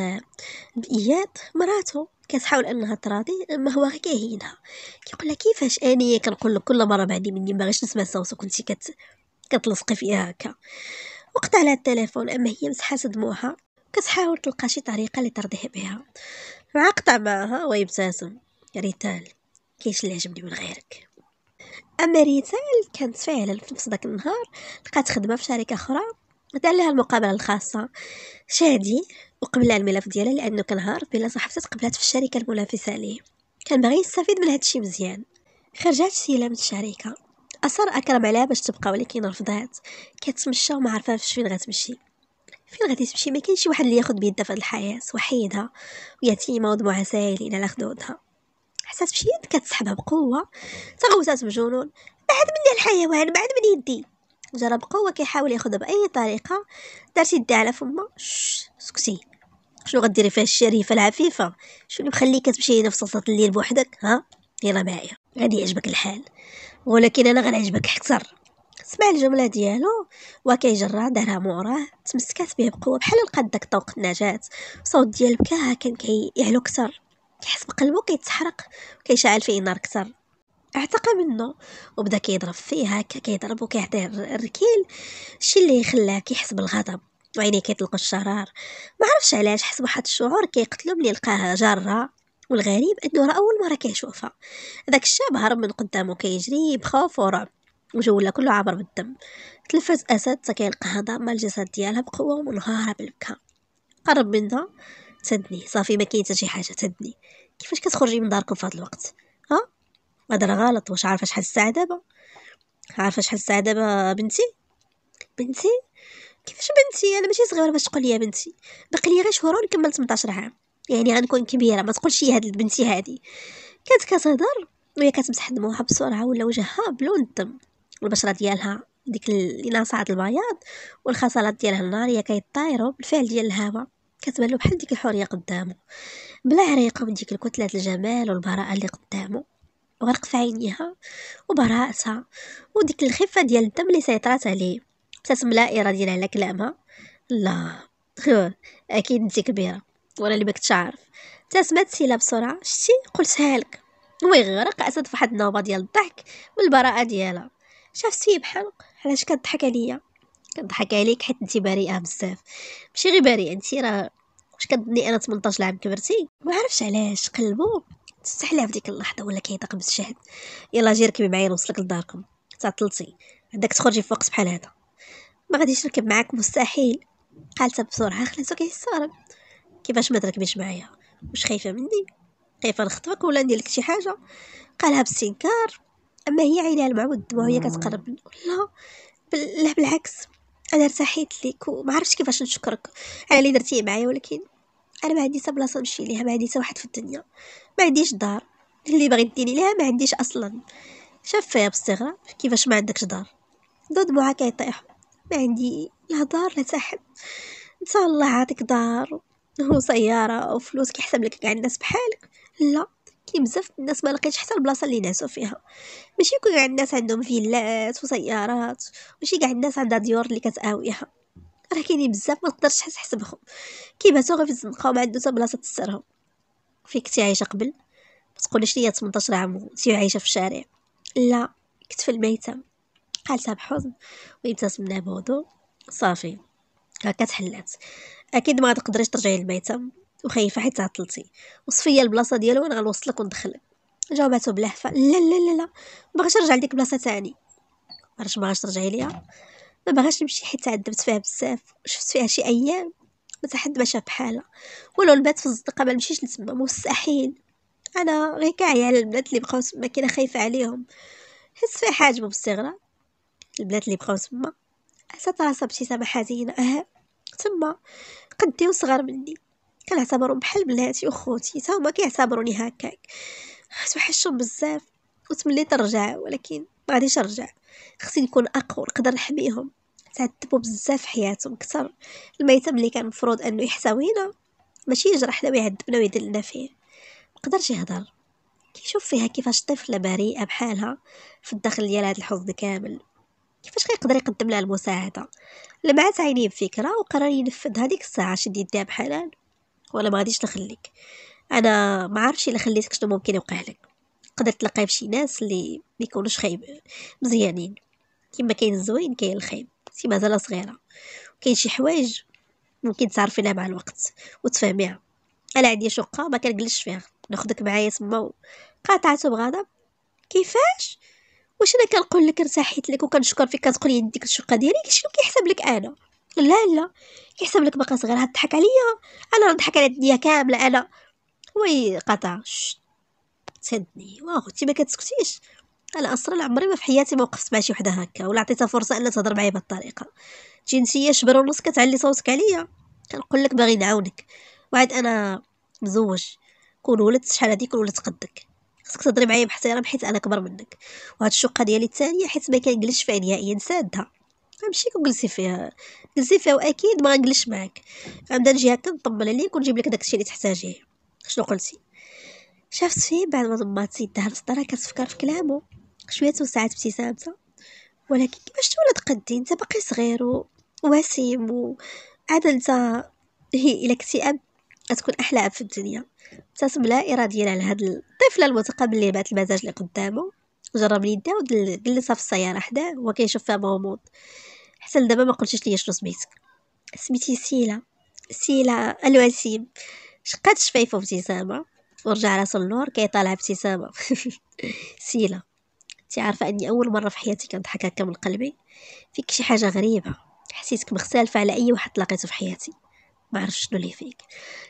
بإياد مراتو كتحاول انها تراضي اما هو غير كيهينها كيقول لها كيفاش انايا كنقول لك كل مره بعدي مني ما غيش نسمع صوتك كنتي كت كتلصقي فيها هكا وقت على التليفون اما هي مسحات دموعها كتحاول تلقى شي طريقه اللي ترضيه بها مع قطع معها ويبتسم ريتال كاينش اللي عجبني من غيرك اما ريتال كانت فعلا في نفس داك النهار لقات خدمه في شركه اخرى دار لها المقابله الخاصه شادي وقبل الملف ديالها لانه كان عارف بلا صاحبته تقبلات في الشركه المنافسه ليه كان باغي يستفيد من هادشي مزيان خرجات سيلا من الشركه اصر اكرم عليها باش تبقى ولكن رفضات كتمشى وما عرفاش فين غتمشي فين غادي تمشي ما كاينش شي واحد اللي ياخد بيدها في هاد الحياه وحيدها ويتيمه ودموعها سايلين على خدودها حسات بشي يد كتسحبها بقوه تغوتات بجنون بعد مني الحيوان بعد من يدي جرى بقوة كيحاول ياخذها بأي طريقة دارت يدها على فما سكتي شنو غديري فيها الشريفة العفيفة شنو مخليك تمشي هنا في صلصة الليل بوحدك ها يلا معايا غادي يعجبك الحال ولكن انا غنعجبك اكثر سمع الجملة ديالو وكيجرى دارها موراه تمسكات بها بقوة بحال لقات داك طوق النجاة صوت ديال بكاها كان كيعلو كي كتر كيحس بقلبو كيتحرق وكيشعل فيه نار كتر اعتقى منه وبدا كيضرب فيه هكا كيضرب وكيعطيه الركيل الشي اللي خلاه كيحس بالغضب وعينيه كيطلقوا الشرار ما عرفش علاش حس بواحد الشعور كيقتلو ملي لقاها جاره والغريب انه راه اول مره كيشوفها داك الشاب هرب من قدامه كيجري بخوف ورعب وجو ولا كله عابر بالدم تلفت اسد حتى كيلقاها ضامه الجسد ديالها بقوه ومنهاره بالبكاء قرب منها تدني صافي ما كاين حتى شي حاجه تدني كيفاش كتخرجي من داركم في هذا الوقت هذا راه غلط واش عارفه شحال الساعه دابا عارفه شحال الساعه دابا بنتي بنتي كيفاش بنتي انا ماشي صغيره باش تقول لي بنتي باقي لي غير شهور ونكمل 18 عام يعني غنكون كبيره ما تقولش هاد البنتي هادي كانت كتهضر وهي كتمسح دموعها بسرعه ولا وجهها بلون الدم والبشره ديالها ديك اللي ناصعه البياض والخصلات ديالها الناريه كيطايروا بالفعل ديال الهواء كتبان له بحال ديك الحوريه قدامه بلا عريقه من ديك الكتلات الجمال والبراءه اللي قدامه وغرق في عينيها وبراسها وديك الخفه ديال الدم اللي سيطرات عليه ابتسم لا اراديا على كلامها لا اكيد انت كبيره وانا اللي ما كنتش عارف ابتسمت سيلا بسرعه شتي قلتها لك ويغرق اسد فواحد النوبه ديال الضحك والبراءه ديالها شاف سي بحال علاش كضحك عليا كنضحك عليك حيت انت بريئه بزاف ماشي غير بريئه انت راه واش كتظني انا 18 عام كبرتي ما عرفش علاش قلبو تستحلى في ديك اللحظه ولا كيضاق بالشهد يلا جي ركبي معايا نوصلك لداركم تعطلتي عندك تخرجي في وقت بحال هذا ما غاديش نركب معاك مستحيل قالتها بسرعه خلاتو كيستغرب كيفاش ما تركبيش معايا واش خايفه مني خايفه نخطفك ولا ندير لك شي حاجه قالها باستنكار اما هي عينيها المعود وهي كتقرب لا بل... لا بالعكس انا ارتحيت ليك وما عرفتش كيفاش نشكرك على اللي درتيه معايا ولكن انا ما عندي حتى بلاصه نمشي ليها ما عندي حتى واحد في الدنيا عنديش دار اللي بغيت ديري ليها ما عنديش اصلا شاف يا باستغراب كيفاش ما عندكش دار ضد بوها كيطيحو ما عندي لا دار لا صاحب ان شاء الله عاطيك دار وسياره وفلوس كيحسب لك كاع الناس بحالك لا كاين بزاف الناس ما لقيتش حتى البلاصه اللي ناسو فيها ماشي كاع الناس عندهم فيلات وسيارات ماشي كاع الناس عندها ديور اللي كتقاويها راه كاينين بزاف ما تقدرش تحسبهم كيباتو غير في الزنقه وما عندو حتى بلاصه تسرهم فين كنتي عايشه قبل ما تقوليش ليا 18 عام وانت عايشه في الشارع لا كنت في الميتم قالتها بحزن وابتسمنا بهدوء صافي هكا تحلات اكيد ما تقدريش ترجعي للميتم وخايفه حيت تعطلتي وصفي البلاصه ديالو وانا غنوصلك وندخلك جاوباتو بلهفه لا لا لا لا بغاش نرجع لديك البلاصه تاني علاش ما بغاش ترجعي ليها ما بغاش نمشي حيت تعذبت فيها بزاف شفت فيها شي ايام ما حد ما شاف ولو البنات في الزنقة ما نمشيش نتسمى مستحيل انا غير كاعي على البنات اللي بقاو تما كاينه خايفه عليهم حس في حاجه استغراب البنات اللي بقاو تما حسات راسها بابتسامه حزينه اه تما قدي وصغار مني كنعتبرهم بحال بلاتي وخوتي تا هما كيعتبروني هكاك توحشتهم بزاف وتمنيت نرجع ولكن ما غاديش نرجع خصني نكون اقوى نقدر نحميهم تعذبوا بزاف حياتهم كثر الميتم اللي كان مفروض انه يحتوينا ماشي يجرحنا ويعذبنا ويدلنا فيه مقدرش يهضر كيشوف فيها كيفاش طفله بريئه بحالها في الداخل ديال هذا الحضن كامل كيفاش غيقدر يقدم لها المساعده لمعات عينيه بفكره وقرر ينفذ هذيك الساعه شد يديها بحلال ولا ما غاديش نخليك انا ما عارفش الا خليتك شنو ممكن يوقع لك قدرت تلاقي بشي ناس اللي ما يكونوش خايب مزيانين كما كاين الزوين كاين الخايب انت مازال صغيره كاين شي حوايج ممكن تعرفي لها مع الوقت وتفهميها انا عندي شقه ما كنجلسش فيها ناخدك معايا تما قاطعته بغضب كيفاش واش انا كنقول لك ارتحيت لك وكنشكر فيك كتقولي ديك الشقه ديالي شنو كيحسب لك انا لا لا كيحسب لك باقا صغير هتضحك عليا انا نضحك على الدنيا كامله انا وي قطع سدني واخا انت ما كتسكتيش انا اصلا عمري ما في حياتي ما وقفت مع شي وحده هكا ولا عطيتها فرصه الا تهضر معايا بهذه الطريقه جنسيه شبر ونص كتعلي صوتك عليا كنقول لك باغي نعاونك وعاد انا مزوج كون ولدت شحال هادي كون ولدت قدك خصك تهضري معايا باحترام حيت انا كبر منك وهاد الشقه ديالي الثانيه حيت ما كنجلسش فيها نهائيا سادها غنمشي كنجلسي فيها جلسي فيها واكيد ما غنجلسش معاك غنبدا نجي هكا نطمن عليك ونجيب لك داكشي اللي تحتاجيه شنو قلتي شافت فيه بعد ما ضمات يدها للسطرة كتفكر في كلامه شويه توسعت ابتسامتها ولكن كيفاش تولد قدي انت باقي صغير ووسيم وعاد انت هي الى اكتئاب تكون احلى اب في الدنيا ابتسم لا اراديا هاد الطفله المتقبل اللي بعت المزاج اللي قدامه جرب لي داود ودلسها في السياره حداه هو كيشوف فيها مغموض حتى لدابا ما قلتيش ليا شنو سميتك سميتي سيلا سيلا الوسيم شقات شفايفه ابتسامه ورجع راسو النور كيطالع ابتسامه سيلا انت عارفه اني اول مره في حياتي كنضحك هكا من قلبي فيك شي حاجه غريبه حسيتك مختلفه على اي واحد تلاقيته في حياتي ما عرفت شنو اللي فيك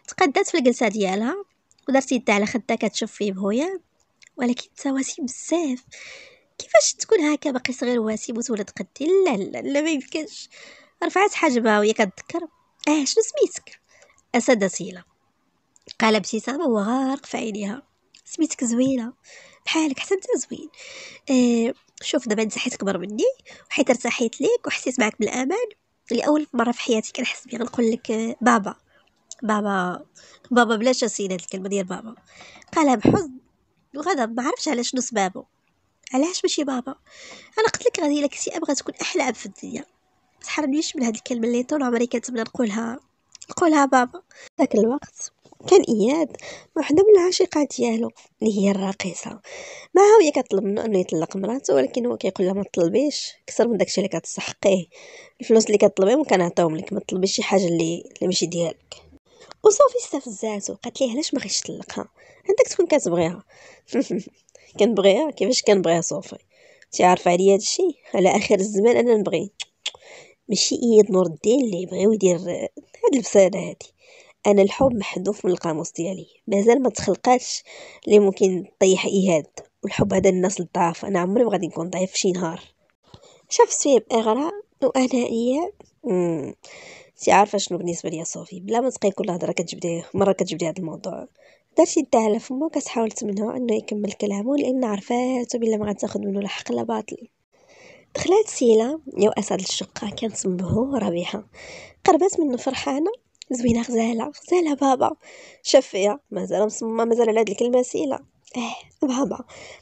تقدات في الجلسه ديالها ودرت يدها على خدها كتشوف فيه بهويا ولكن انت واسيم بزاف كيفاش تكون هكا باقي صغير واسيم وتولد قدي لا لا لا ما يمكنش رفعت حجبها وهي كتذكر اه شنو سميتك اسد سيله قال ابتسامه وهو غارق في عينيها سميتك زوينه بحالك حتى انت زوين اه شوف دابا انت حيت كبر مني وحيت ارتحيت ليك وحسيت معك بالامان لاول مره في حياتي كنحس بيه نقول لك آه، بابا بابا بابا بلا شاسين هاد الكلمه ديال بابا قالها بحزن وغضب ما عرفش علاش شنو سبابو علاش ماشي بابا انا قلت لك غادي الا كنتي ابغى تكون احلى اب في الدنيا تحرمنيش من هاد الكلمه اللي طول عمري كنتمنى نقولها نقولها بابا ذاك الوقت كان إياد وحده من العاشقات ديالو اللي هي الراقصة معها وهي كطلب منه انه يطلق مراته ولكن هو كيقول لها ما تطلبيش كثر من داكشي اللي كتستحقيه الفلوس اللي ممكن كنعطيهم لك ما تطلبيش شي حاجه اللي اللي ماشي ديالك وصافي استفزاتو قالت ليه علاش ما غيش تطلقها عندك تكون كتبغيها كنبغيها كيفاش كنبغيها صوفي انت عارفه عليا هادشي على اخر الزمان انا نبغي ماشي اياد نور الدين اللي يبغيو يدير هاد الفساده هادي أنا الحب محذوف من القاموس ديالي مازال ما تخلقاتش اللي ممكن طيح إيهاد والحب هذا الناس الضعاف أنا عمري ما غادي نكون ضعيف شي نهار شافت فيه بإغراء وأنانية انت عارفه شنو بالنسبه ليا صوفي بلا ما تقي كل هضره كتجبدي مره كتجبدي هذا الموضوع دارت يدها على فمو كتحاول تمنعو انه يكمل كلامه لان عرفاتو بلا ما غتاخذ منه لا حق لا باطل دخلت سيلا يا اسد الشقه كانت مبهوره بها قربت منه فرحانه زوينة غزالة غزالة بابا شفية مازال مصممة مازال على هاد الكلمة سيلة اه بابا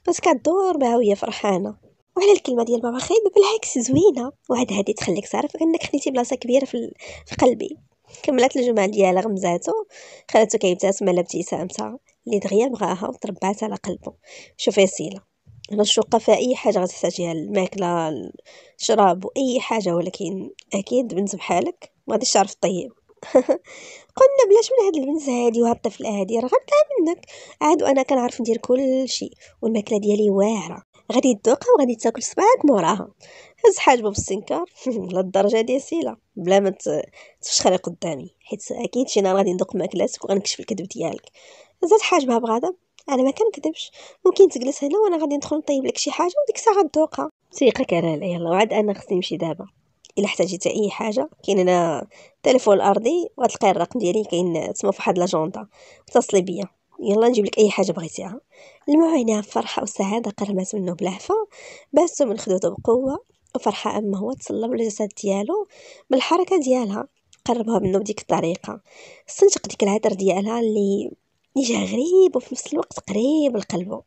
بس كدور بها وهي فرحانة وعلى الكلمة ديال بابا خايبة بالعكس زوينة وعاد هادي تخليك تعرف انك خديتي بلاصة كبيرة في, في قلبي كملت الجمعة ديالها غمزاتو خلاتو كيبتسم على ابتسامتها اللي دغيا بغاها وتربعت على قلبه شوفي سيلة انا الشوقه فيها أي حاجة غتحتاجيها الماكلة الشراب وأي حاجة ولكن أكيد بنت بحالك ما غاديش تعرف طيب قلنا بلاش من هاد البنت هادي وهاد الطفل هادي راه غنطلع منك عاد وانا كنعرف ندير كلشي والماكله ديالي واعره غادي تذوقها وغادي تاكل صباعك موراها هز حاجبه بالسنكار للدرجه ديال سيله بلا ما تفشخري قدامي حيت اكيد شي نهار غادي ندوق ماكلاتك وغنكشف الكذب ديالك هزات حاجبها بغضب انا ما كنكذبش ممكن تجلس هنا وانا غادي ندخل نطيب لك شي حاجه وديك الساعه غتذوقها ثيقة كرالة يلا وعاد انا خصني نمشي دابا الا احتاجيتي اي حاجه كاين هنا التليفون الارضي وغتلقاي الرقم ديالي كاين تما فواحد لاجوندا اتصلي بيا يلا نجيب لك اي حاجه بغيتيها المعونه فرحه وسعاده قرمات منه بلهفه من خدوته بقوه وفرحه اما هو تسلم الجسد ديالو بالحركه ديالها قربها منه بديك الطريقه استنشق ديك العطر ديالها اللي اللي جا غريب وفي نفس الوقت قريب لقلبه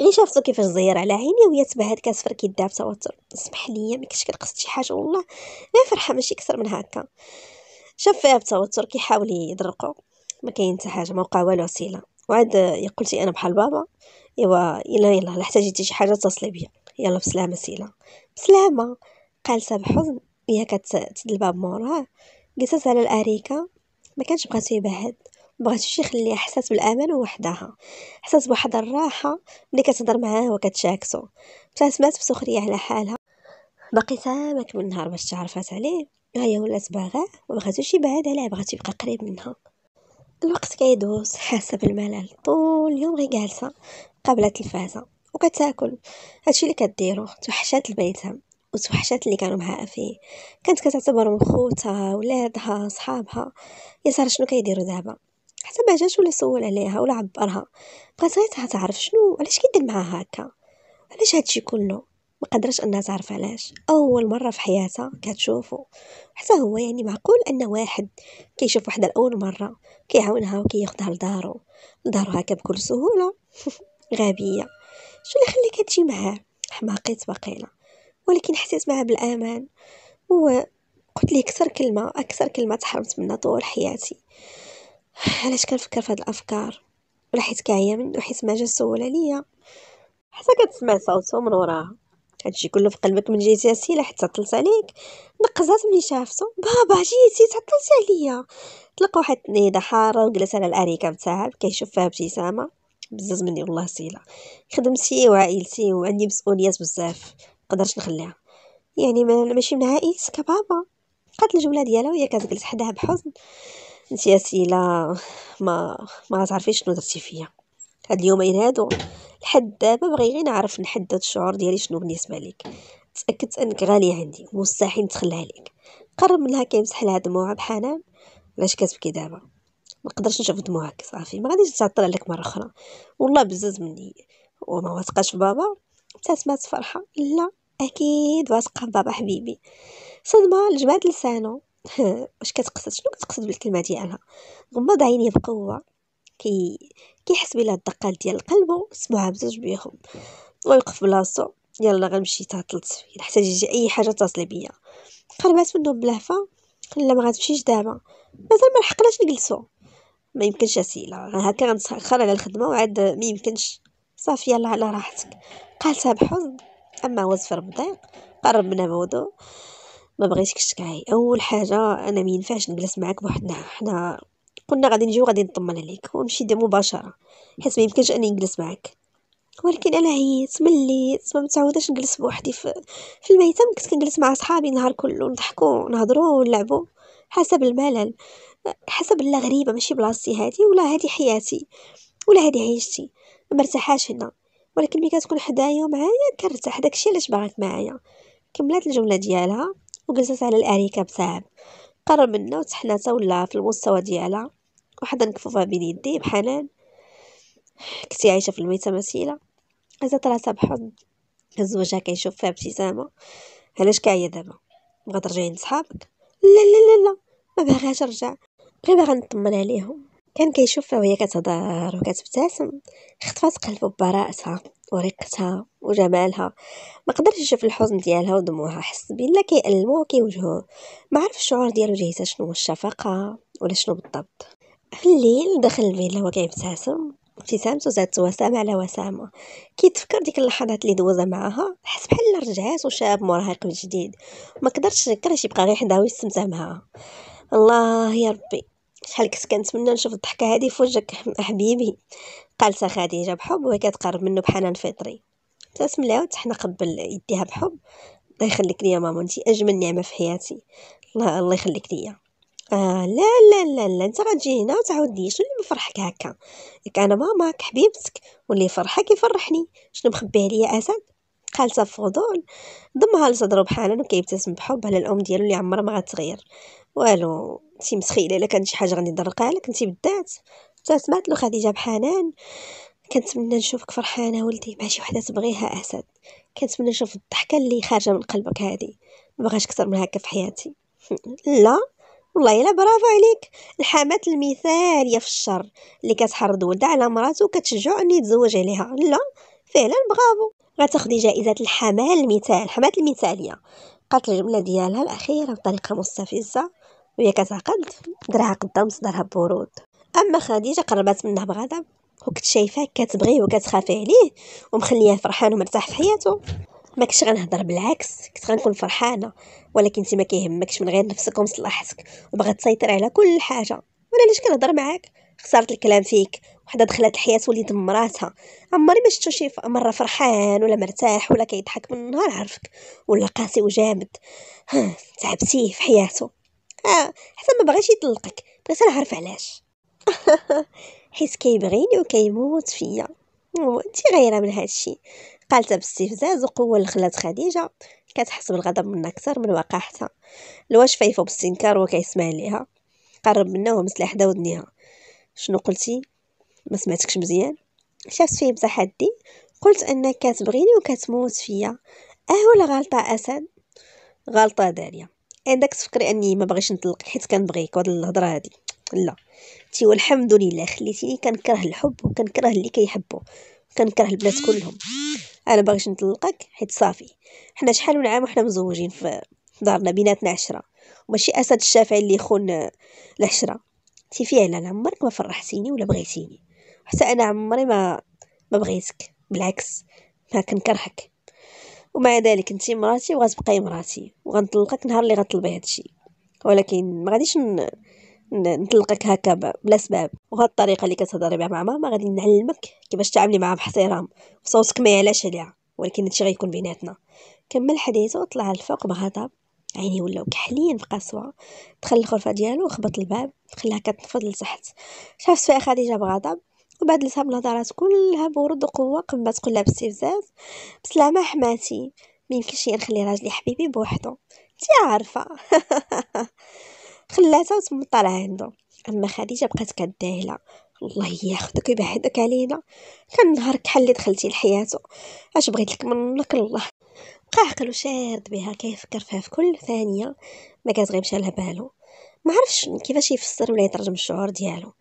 يعني شافتو كيفاش زير على عيني وهي تبهات كتفر كيداب توتر اسمح ليا ما كنتش كنقصد شي حاجه والله غير فرحه ماشي اكثر من هكا شاف فيها بتوتر كيحاول يدرقو ما كاين حتى حاجه ما وقع والو سيلا وعاد قلتي انا بحال بابا ايوا يلا يلا لا احتاجتي شي حاجه اتصلي بيا يلا بسلامه سيلا بسلامه قالتها بحزن هي كتسد الباب موراه قصص على الاريكه ما كانش بغات يبهد شي يخليها احساس بالأمان وحدها احساس بواحد الراحة ملي كتهضر معاه وكتشاكسو ابتسمات بسخرية على حالها باقي سامك من نهار باش تعرفات عليه هي ولات باغاه ومبغاتوش يبعد عليها بغات يبقى قريب منها الوقت كيدوز حاسه بالملل طول اليوم غير جالسه قابله التلفازه وكتاكل هادشي اللي كديرو توحشات البيت وتوحشات اللي كانوا معها فيه كانت كتعتبرهم خوتها ولادها صحابها يا ساره شنو كيديروا دابا حتى ما جاش ولا سول عليها ولا عبرها بقات غير تعرف شنو علاش كيدير معاها هكا علاش هادشي كله ما قدرش انها تعرف علاش اول مره في حياتها كتشوفه حتى هو يعني معقول ان واحد كيشوف وحده لاول مره كيعاونها وكياخدها لدارو لدارو هكا بكل سهوله غبيه شو اللي خلاك تجي معاه حماقيت بقينا ولكن حسيت معاه بالامان وقلت لي اكثر كلمه اكثر كلمه تحرمت منها طول حياتي علاش كنفكر فهاد الافكار ولا حيت كاعيه منو حيت ما جا سول عليا حتى كتسمع صوتو من وراها هادشي كله في قلبك من جيتي اسيله حتى تعطلت عليك نقزات ملي شافتو بابا جيتي تعطلتي عليا طلق واحد النيضه حاره وجلس على الاريكه نتاعها كيشوف فيها ابتسامه بزز مني والله سيله خدمتي وعائلتي وعندي مسؤوليات بزاف قدرش نخليها يعني ماشي من عائلتك بابا قالت الجمله ديالها وهي كتجلس حداها بحزن نسي أسئلة ما ما تعرفيش شنو درتي فيا هاد اليومين هادو لحد دابا باغي غير نعرف نحدد الشعور ديالي شنو بالنسبة ليك تأكدت أنك غالية عندي مستحيل نتخلى عليك قرب منها كيمسح لها دموعها بحنان علاش كتبكي دابا نقدرش نشوف دموعك صافي ما غاديش نتعطل عليك مره اخرى والله بزز مني وما واثقاش بابا سمعت فرحه لا اكيد واثقه بابا حبيبي صدمه لجمعت لسانه واش كتقصد شنو كتقصد بالكلمه ديالها غمض عيني بقوه كي كيحس بلا الدقات ديال القلب سمعها بزوج بيهم ويوقف بلاصو يلا غنمشي تعطلت الا احتاج اي حاجه تصلي بيا قربات منهم بلهفه لا ما غتمشيش دابا مازال ما لحقناش نجلسو ما يمكنش اسيله هكا غنسخر على الخدمه وعاد ما يمكنش صافي يلا على راحتك قالتها بحزن اما هو بضيق قرب من الموضوع ما بغيتكش تكعي اول حاجه انا ما ينفعش نجلس معاك بوحدنا حنا قلنا غادي نجيو غادي نطمن عليك ومشينا مباشره حيت ما يمكنش اني نجلس معاك ولكن انا عييت مليت ما متعوداش نجلس بوحدي في, في الميتم كنت كنجلس مع صحابي النهار كله نضحكوا نهضروا ونلعبوا حسب الملل حسب لا غريبه ماشي بلاصتي هذه ولا هذه حياتي ولا هذه عيشتي ما مرتاحاش هنا ولكن ملي كتكون حدايا ومعايا كنرتاح داكشي علاش باغاك معايا كملات الجمله ديالها وجلست على الأريكة بتاعها قرب منا وتحناتا ولا في المستوى ديالها وحدا نكفوفها بين يدي بحنان كنتي عايشة في الميتة مثيلة هزات راسها بحضن هز وجهها كيشوف فيها ابتسامة علاش كاعية دابا بغا ترجعي عند صحابك لا لا لا لا ما باغاش نرجع غير باغا نطمن عليهم كان كيشوفها وهي كتهضر وكتبتسم خطفات قلبو ببراءتها وريقتها وجمالها ما قدرش يشوف الحزن ديالها ودموعها حس بلا كيألمو وكيوجهوه ما عرف الشعور ديالو جهتها شنو الشفقة ولا شنو بالضبط في الليل دخل الفيلا وهو كيبتسم ابتسامته زادت وسامة على وسامة كيتفكر ديك اللحظات اللي دوزها معاها حس بحال رجعات وشاب مراهق من جديد ما قدرش يركرش يبقى غير حداها ويستمتع معاها الله يا ربي شحال كنت كنتمنى نشوف الضحكه هذه في وجهك حبيبي قالتها خديجه بحب وهي كتقرب منه بحنان فطري ابتسم لها وتحنا قبل يديها بحب الله يخليك ليا ماما انت اجمل نعمه في حياتي الله الله يخليك ليا آه لا لا لا لا انت غتجي هنا وتعاودني شنو اللي مفرحك هكا ياك انا ماماك حبيبتك واللي يفرحك يفرحني شنو مخبيه عليا اسد قالت فضول ضمها لصدرو بحنان وكيبتسم بحب على الام ديالو اللي عمرها ما غتغير والو انتي مسخيله الا كانت شي حاجه غادي نضرقها لك انتي بالذات حتى سمعت له خديجه بحنان كنتمنى نشوفك فرحانه ولدي مع شي وحده تبغيها اسد كنتمنى نشوف الضحكه اللي خارجه من قلبك هذه ما بغاش اكثر من هكا في حياتي لا والله الا برافو عليك الحامات المثاليه في الشر اللي كتحرض ولدها على مراته وكتشجعو ان يتزوج عليها لا فعلا برافو غتاخدي جائزه الحمال المثال الحمات المثاليه قالت الجمله ديالها الاخيره بطريقه مستفزه وهي كتعقد درها قدام صدرها بورود اما خديجه قربات منها بغضب وكنت شايفاه كتبغيه وكتخاف عليه ومخلياه فرحان ومرتاح في حياته ما كنتش غنهضر بالعكس كنت غنكون فرحانه ولكن انت ما كيهمكش من غير نفسك ومصلحتك وبغات تسيطر على كل حاجه وانا علاش كنهضر معاك خسرت الكلام فيك وحده دخلت الحياه ولي دمراتها عمري ما شفتو شي مره فرحان ولا مرتاح ولا كيضحك من نهار عرفك ولا قاسي وجامد تعبتيه في حياته آه حتى ما بغاش يطلقك بغيت نعرف علاش حيت كيبغيني وكيموت فيا انت غايره من هادشي قالتها باستفزاز وقوه لخلات خديجه كتحس بالغضب منها اكثر من وقاحتها الواش فايفه باستنكار وكيسمع ليها قرب منها ومسلا حدا ودنيها شنو قلتي ما سمعتكش مزيان شافت فيه بتحدي قلت انك كتبغيني وكتموت فيا اه ولا غلطه اسد غلطه داريه عندك إيه، تفكري اني ما بغيش نطلق حيت كنبغيك وهاد الهضره هادي لا تي والحمد لله خليتيني كنكره الحب وكنكره اللي كيحبوا كنكره البنات كلهم انا باغيش نطلقك حيت صافي حنا شحال من عام وحنا مزوجين في دارنا بيناتنا عشرة وماشي اسد الشافعي اللي يخون العشرة تي فعلا عمرك ما فرحتيني ولا بغيتيني حتى انا عمري ما ما بغيتك بالعكس ما كنكرهك ومع ذلك انت مراتي وغتبقاي مراتي وغنطلقك نهار اللي غطلبي هادشي ولكن ما غاديش نطلقك هكا بلا سباب وهاد الطريقه اللي كتهضري بها مع ماما غادي نعلمك كيفاش تعاملي معها باحترام وصوتك ما يعلاش عليها ولكن هادشي غيكون بيناتنا كمل حديثه وطلع الفوق بغضب عيني ولاو كحلين في قسوة دخل الغرفة ديالو وخبط الباب خلاها كتنفض لتحت شافت فيها خديجة بغضب وبعد لسها بنظرات كلها بورد وقوه قبل ما تقولها باستفزاز بسلامه حماتي كل يمكنش نخلي راجلي حبيبي بوحدو تي عارفه خلاتها وتمطى عنده اما خديجه بقات كداهله الله ياخدك ويبعدك علينا كان نهار كحل اللي دخلتي لحياته اش بغيت لك منك الله بقى عقلو شارد بها كيفكر فيها في كل ثانيه ما كانت غيمشي على بالو ما عرفش كيفاش يفسر ولا يترجم الشعور ديالو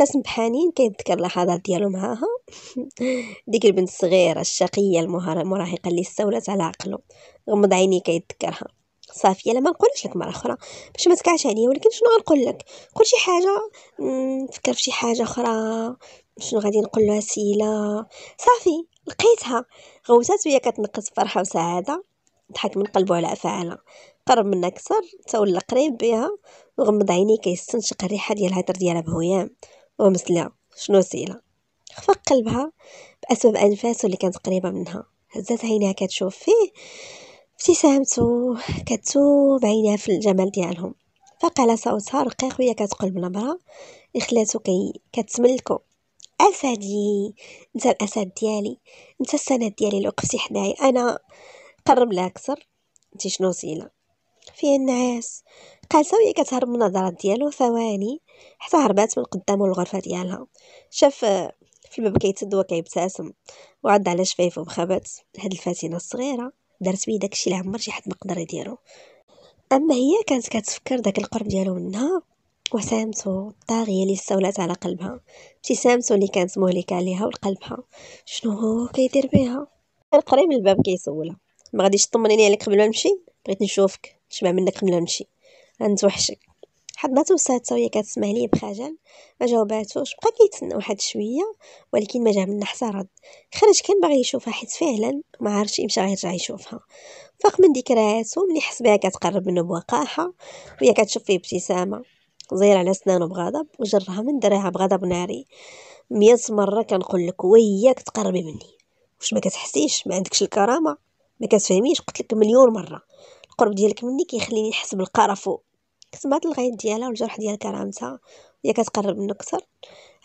ابتسم بحنين كيتذكر اللحظات ديالو معاها ديك البنت الصغيره الشقيه المراهقه اللي استولت على عقله غمض عينيه كيتذكرها صافي انا ما نقولش لك مره اخرى باش ما تكعش عليا ولكن شنو غنقول لك قول شي حاجه نفكر فشي حاجه اخرى شنو غادي نقول لها سيلا صافي لقيتها غوتات وهي كتنقص فرحه وسعاده ضحك من قلبه على افعالها قرب منها اكثر تولى قريب بها وغمض عينيه كيستنشق الريحه ديال الهدر ديالها بهويام ومثلها شنو سيلا خفق قلبها بأسباب أنفاس اللي كانت قريبة منها هزات عينيها كتشوف فيه ابتسامته كتوب عينيها في الجمال ديالهم فقال صوتها رقيق وهي كتقول بنبرة اللي خلاتو كي كتملكو أسدي انت الأسد ديالي انت السند ديالي لوقفتي وقفتي حدايا انا قرب لها اكثر انت شنو سيلا فيه النعاس قالتها وهي كتهرب من النظرات ديالو ثواني حتى هربات من قدام للغرفة ديالها شاف في الباب كيتسد وكيبتسم وعض على شفايفو بخبات هاد الفاتنة الصغيرة دارت بيه داكشي اللي عمر شي حد مقدر يديرو اما هي كانت كتفكر داك القرب ديالو منها وسامته الطاغية اللي استولات على قلبها ابتسامته اللي كانت مهلكة عليها ولقلبها شنو هو كيدير بها كان قريب من الباب كيسولها ما غاديش تطمنيني عليك قبل ما نمشي بغيت نشوفك نشبع منك قبل نمشي غنتوحشك حضاتو وساتها وهي كتسمع ليه بخجل ما جاوباتوش بقى كيتسنى واحد شويه ولكن ما جا منها حتى رد خرج كان باغي يشوفها حيت فعلا ما عرفش يمشى غيرجع يشوفها فاق من ذكرياتو ملي حس بها كتقرب منه بوقاحه وهي كتشوف فيه ابتسامه زير على سنانو بغضب وجرها من دريها بغضب ناري مية مرة كنقول لك وياك تقربي مني واش ما كتحسيش ما عندكش الكرامة ما كتفهميش قلت لك مليون مرة القرب ديالك مني كيخليني نحس بالقرفو كتبات الغيط ديالها والجرح ديال كرامتها هي كتقرب منك اكثر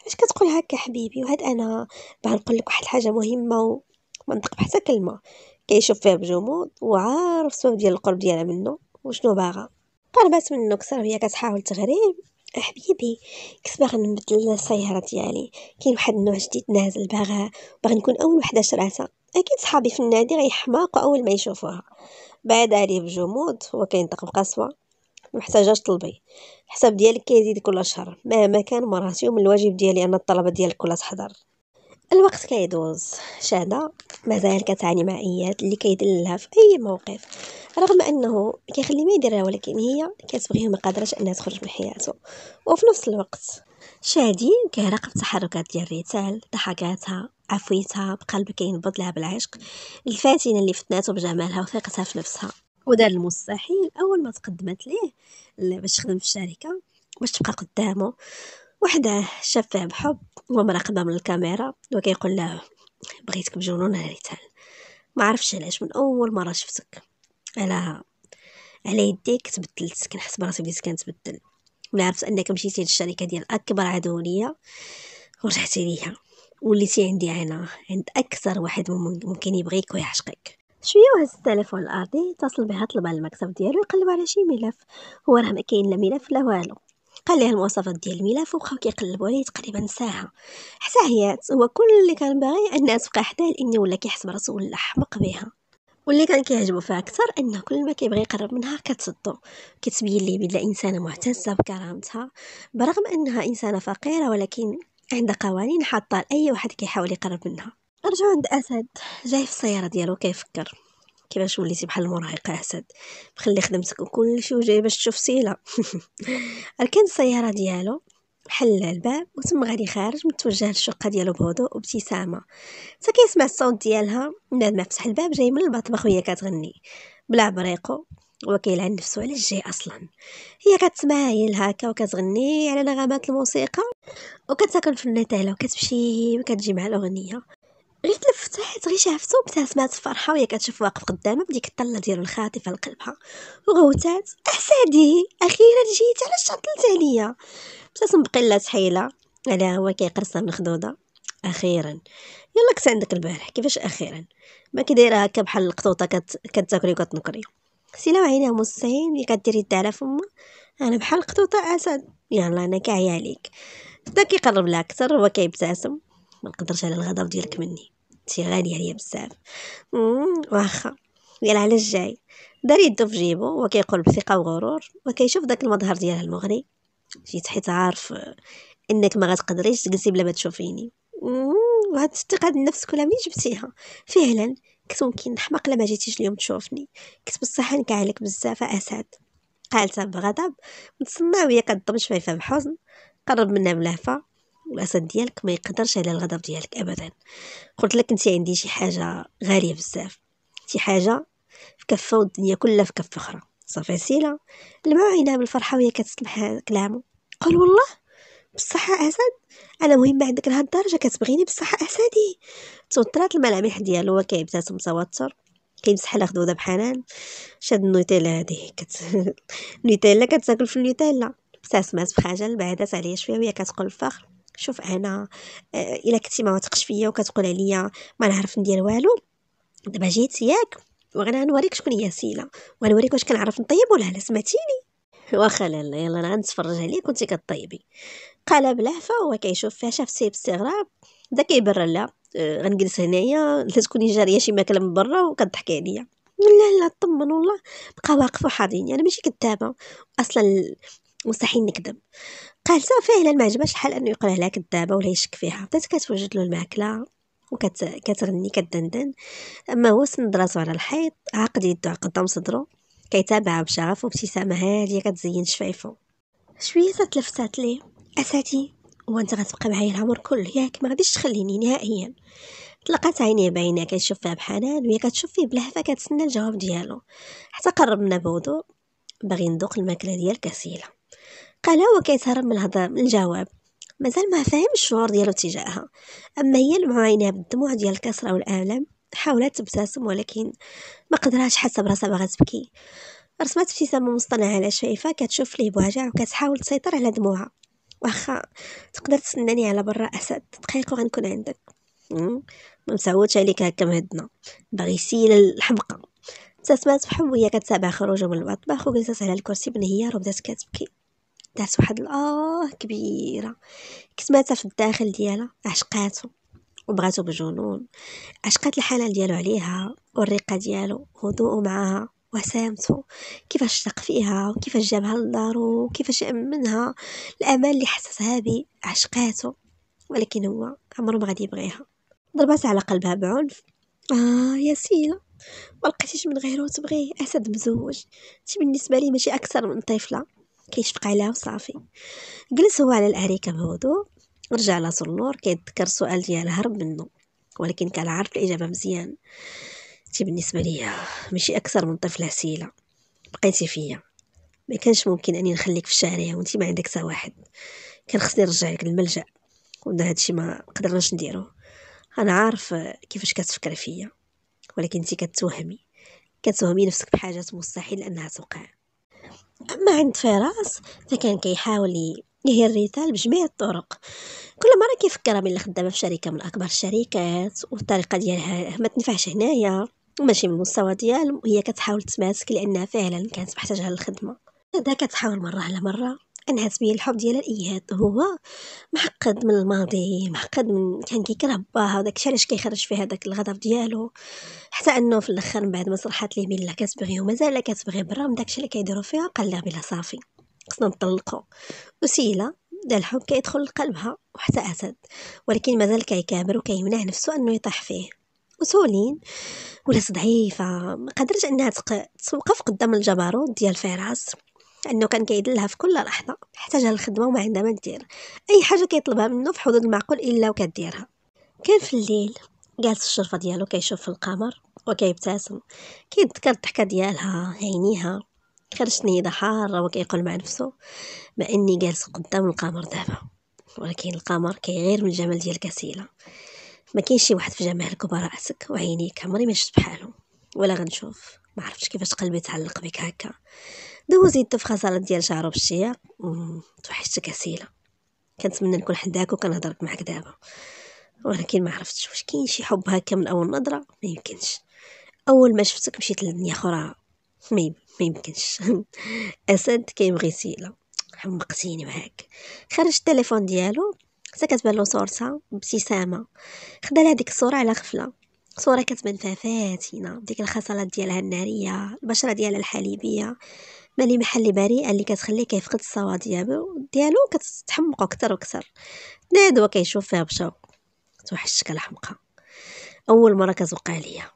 علاش كتقول هكا حبيبي وهاد انا بغا نقول لك واحد الحاجه مهمه ومنطق بحتى كلمه كيشوف فيها بجمود وعارف السبب ديال القرب ديالها منه وشنو باغا قربات منه اكثر وهي كتحاول تغريب أه حبيبي كنت باغا نبدل السياره ديالي كاين واحد النوع جديد نازل باغا باغا نكون اول وحده شراتها أكيد صحابي في النادي غيحماقوا أول ما يشوفوها بعد عليه بجمود هو كينطق بقسوة محتاجاش طلبي الحساب ديالك كيزيد كل شهر مهما كان مراتي ومن الواجب ديالي أن الطلبة ديالك كلها تحضر الوقت كيدوز شادة مازال كتعاني مع إياد اللي كيدلها في أي موقف رغم أنه كيخلي ما يديرها ولكن هي كتبغيه ما قادرش أنها تخرج من حياته وفي نفس الوقت شادي كيراقب تحركات ديال ريتال ضحكاتها عفويتها بقلبك ينبض لها بالعشق الفاتنة اللي فتناتو بجمالها وثقتها في نفسها ودار المستحيل أول ما تقدمت ليه باش تخدم في الشركة باش تبقى قدامه وحده شافه بحب ومرا قدام الكاميرا وكيقول له بغيتك بجنون ريتال ما عرفتش علاش من اول مره شفتك على على يديك تبدلت كنحس براسي بديت كنتبدل ملي عرفت انك مشيتي للشركه ديال اكبر عدو ليا ورجعتي ليها وليتي عندي انا عند اكثر واحد ممكن يبغيك ويعشقك شويه وهز التليفون الارضي اتصل بها طلب على المكتب ديالو يقلب على شي ملف هو راه ما كاين لا ملف لا والو قال ليها المواصفات ديال الملف وبقاو كيقلبوا عليه تقريبا ساعه حتى هي هو كل اللي كان باغي انها تبقى حداه لاني ولا كيحس براسو ولا حمق بها واللي كان كيعجبو فيها اكثر انه كل ما كيبغي يقرب منها كتصدو كتبين ليه بلا انسانه معتزه بكرامتها برغم انها انسانه فقيره ولكن عندها قوانين حاطة لأي واحد كيحاول يقرب منها رجعوا عند أسد جاي في السيارة ديالو كيفكر كيفاش وليتي بحال المراهقة أسد مخلي خدمتك وكلشي وجاي باش تشوف سيلة ركن السيارة ديالو حل الباب وتم غادي خارج متوجه للشقه ديالو بهدوء وابتسامه تا كيسمع الصوت ديالها من بعد ما فتح الباب جاي من المطبخ وهي كتغني بلا بريقو هو كيلعن نفسو علاش جاي اصلا هي كتمايل هكا وكتغني على نغمات الموسيقى وكتاكل في النتالة وكتمشي وكتجي مع الاغنيه غير تلفت واحد غير شافتو ابتسمات الفرحة وهي كتشوف واقف قدامها بديك الطلة ديالو الخاطفة لقلبها وغوتات احسادي اخيرا جيت علاش تعطلت عليا ابتسم بقلة حيلة على هو كيقرصها من خدودة اخيرا يلا كنت عندك البارح كيفاش اخيرا ما كدايره هكا بحال القطوطه كتاكلي وكتنكري كسيلا عينها مصين يقدر كدير يدها على فما انا بحال قطوطه اسد يلا انا كاعيه عليك بدا كيقرب لها اكثر هو كيبتسم ما نقدرش على الغضب ديالك مني انتي غاليه عليا بزاف واخا يلا على الجاي دار يدو في جيبو وكيقول بثقه وغرور وكيشوف داك المظهر ديالها المغري جيت حيت عارف انك ما غتقدريش تجلسي بلا ما تشوفيني وهاد الثقه النفس كلها منين جبتيها فعلا كنت ممكن نحمق لما جيتيش اليوم تشوفني كنت بصح نكاع عليك بزاف اسعد قالتها بغضب متصنع وهي كضم شفايفها بحزن قرب منها ملهفه الاسد ديالك ما يقدرش على الغضب ديالك ابدا قلت لك انت عندي شي حاجه غاليه بزاف شي حاجه في كفه والدنيا كلها في كفه اخرى صافي سيله المعينه عينها بالفرحه وهي كتسمع كلامه قال والله بصحة أسد أنا مهم عندك لهاد الدرجة كتبغيني بصحة أسدي توترات الملامح ديالو وكيبتات بتاتو متوتر كيمسح على خدودة بحنان شاد النوتيلا هادي كت... النوتيلا كتاكل في النوتيلا ابتسمات بخجل بعدات عليا شويه وهي كتقول الفخر شوف انا آه، الا كنتي ما واثقش فيا وكتقول عليا ما نعرف ندير والو دابا جيت ياك وغنا نوريك شكون هي سيلا ونوريك واش كنعرف نطيب ولا لا سمعتيني واخا لالا يلا انا غنتفرج عليك وانت كطيبي قلب لهفة هو كيشوف فيها شاف سي باستغراب بدا كيبرر لها آه، غنجلس هنايا لا تكوني جاريه شي ماكله من برا وكضحكي عليا لا لا طمن والله بقى واقف وحاضيني انا ماشي كذابه اصلا مستحيل نكذب قال فعلا ما عجبهاش الحال انه يقرا لها كذابه ولا يشك فيها بدات طيب، كتوجد له الماكله وكتغني كدندن اما هو سند راسو على الحيط عاقد يدو قدام صدرو كيتابعها بشغف وابتسامه هاديه كتزين شفايفو شويه تلفتات ليه أساتي هو أنت غتبقى معايا العمر كله ياك ما غاديش تخليني نهائيا طلقات عينيه باينه كنشوف فيها بحنان وهي كتشوف فيه بلهفه كتسنى الجواب ديالو حتى قربنا بوضوء باغي ندوق الماكله ديال كسيله قال هو كيتهرب من الهضره من الجواب مازال ما فاهم الشعور ديالو تجاهها اما هي المعاينه بالدموع ديال الكسره والالم حاولت تبتسم ولكن ما قدراتش حتى براسها باغا تبكي رسمت ابتسامه مصطنعه على شايفه كتشوف ليه بوجع وكتحاول تسيطر على دموعها واخا تقدر تسناني على برا اسد دقائق وغنكون عندك ما مسعودش عليك هكا مهدنا باغي يسيل الحمقى حتى سمعت بحال وهي كتابع خروجه من المطبخ وجلست على الكرسي بنهيار وبدات كتبكي دارت واحد الاه كبيره كسماتها في الداخل ديالها عشقاتو وبغاتو بجنون عشقات الحنان ديالو عليها والرقه ديالو هدوء معاها وسامته كيفاش شاق فيها وكيفاش جابها للدار وكيفاش أمنها الأمان اللي حسسها به عشقاته ولكن هو عمره ما غادي يبغيها ضربات على قلبها بعنف آه يا سيلة ما لقيتيش من غيره تبغيه أسد مزوج انت بالنسبة لي ماشي أكثر من طفلة كيشفق عليها وصافي جلس هو على الأريكة بهدوء رجع لصنور كيتذكر السؤال ديال هرب منه ولكن كان عارف الإجابة مزيان كنتي بالنسبة ليا ماشي أكثر من طفلة عسيله بقيتي فيا ما كانش ممكن أني نخليك في الشارع وانتي ما عندك حتى واحد كان خصني نرجع لك للملجأ ودا هادشي ما قدرناش نديروه انا عارف كيفاش كتفكري فيا ولكن انت كتوهمي كتوهمي نفسك بحاجات مستحيل انها توقع اما عند فراس فكان كيحاول يهير ريتال بجميع الطرق كل مره كيفكر من خدامه في شركه من اكبر الشركات والطريقه ديالها ما تنفعش هنايا وماشي من المستوى ديالهم وهي كتحاول تماسك لانها فعلا كانت محتاجه للخدمه هذا كتحاول مره على مره انها تبين الحب ديالها لاياد هو محقد من الماضي محقد من كان كيكره وداك وداكشي علاش كيخرج فيها هذاك الغضب ديالو حتى انه في الاخر من بعد ما صرحات ليه بلي كتبغي ومازال كتبغي برا من الشيء اللي كيديروا فيها قال لها بلا صافي خصنا نطلقوا وسيله بدا الحب كيدخل لقلبها وحتى اسد ولكن مازال كيكابر وكيمنع نفسه انه يطيح فيه وسولين ولات ضعيفة ما قدرتش أنها توقف قدام الجبروت ديال فراس أنه كان كيدلها في كل لحظة احتاجها للخدمة وما عندها ما دير أي حاجة كيطلبها منه في حدود المعقول إلا وكديرها كان في الليل جالس الشرفة ديالو كيشوف في القمر وكيبتسم كيتذكر الضحكة ديالها عينيها خرجت نيضة حارة وكيقول مع نفسه مع أني جالس قدام القمر دابا ولكن القمر كيغير من الجمال ديال كسيلة ما كاين شي واحد في جماعة الكبار راسك وعينيك عمري ما شفت بحالهم ولا غنشوف ما عرفتش كيفاش قلبي تعلق بك هكا دوز يده في خزانة ديال شعرو بالشيا توحشتك اسيله كنتمنى نكون حداك وكنهضرك معاك دابا ولكن ما عرفتش واش كاين شي حب هكا من اول نظره ما يمكنش اول ما شفتك مشيت للدنيا اخرى ما يمكنش اسد كيبغي سيله حمقتيني معاك خرج التليفون ديالو حتى كتبان له صورتها بابتسامه خدا لها ديك الصوره على غفله صوره كتبان فيها فاتنه ديك الخصلات ديالها الناريه البشره ديالها الحليبيه مالي محل بريئه اللي كتخليه كيفقد الصواب ديالو ديالو كتحمقو كتر وكتر هو كيشوف فيها بشوق توحشك الحمقى اول مره كتوقع ليا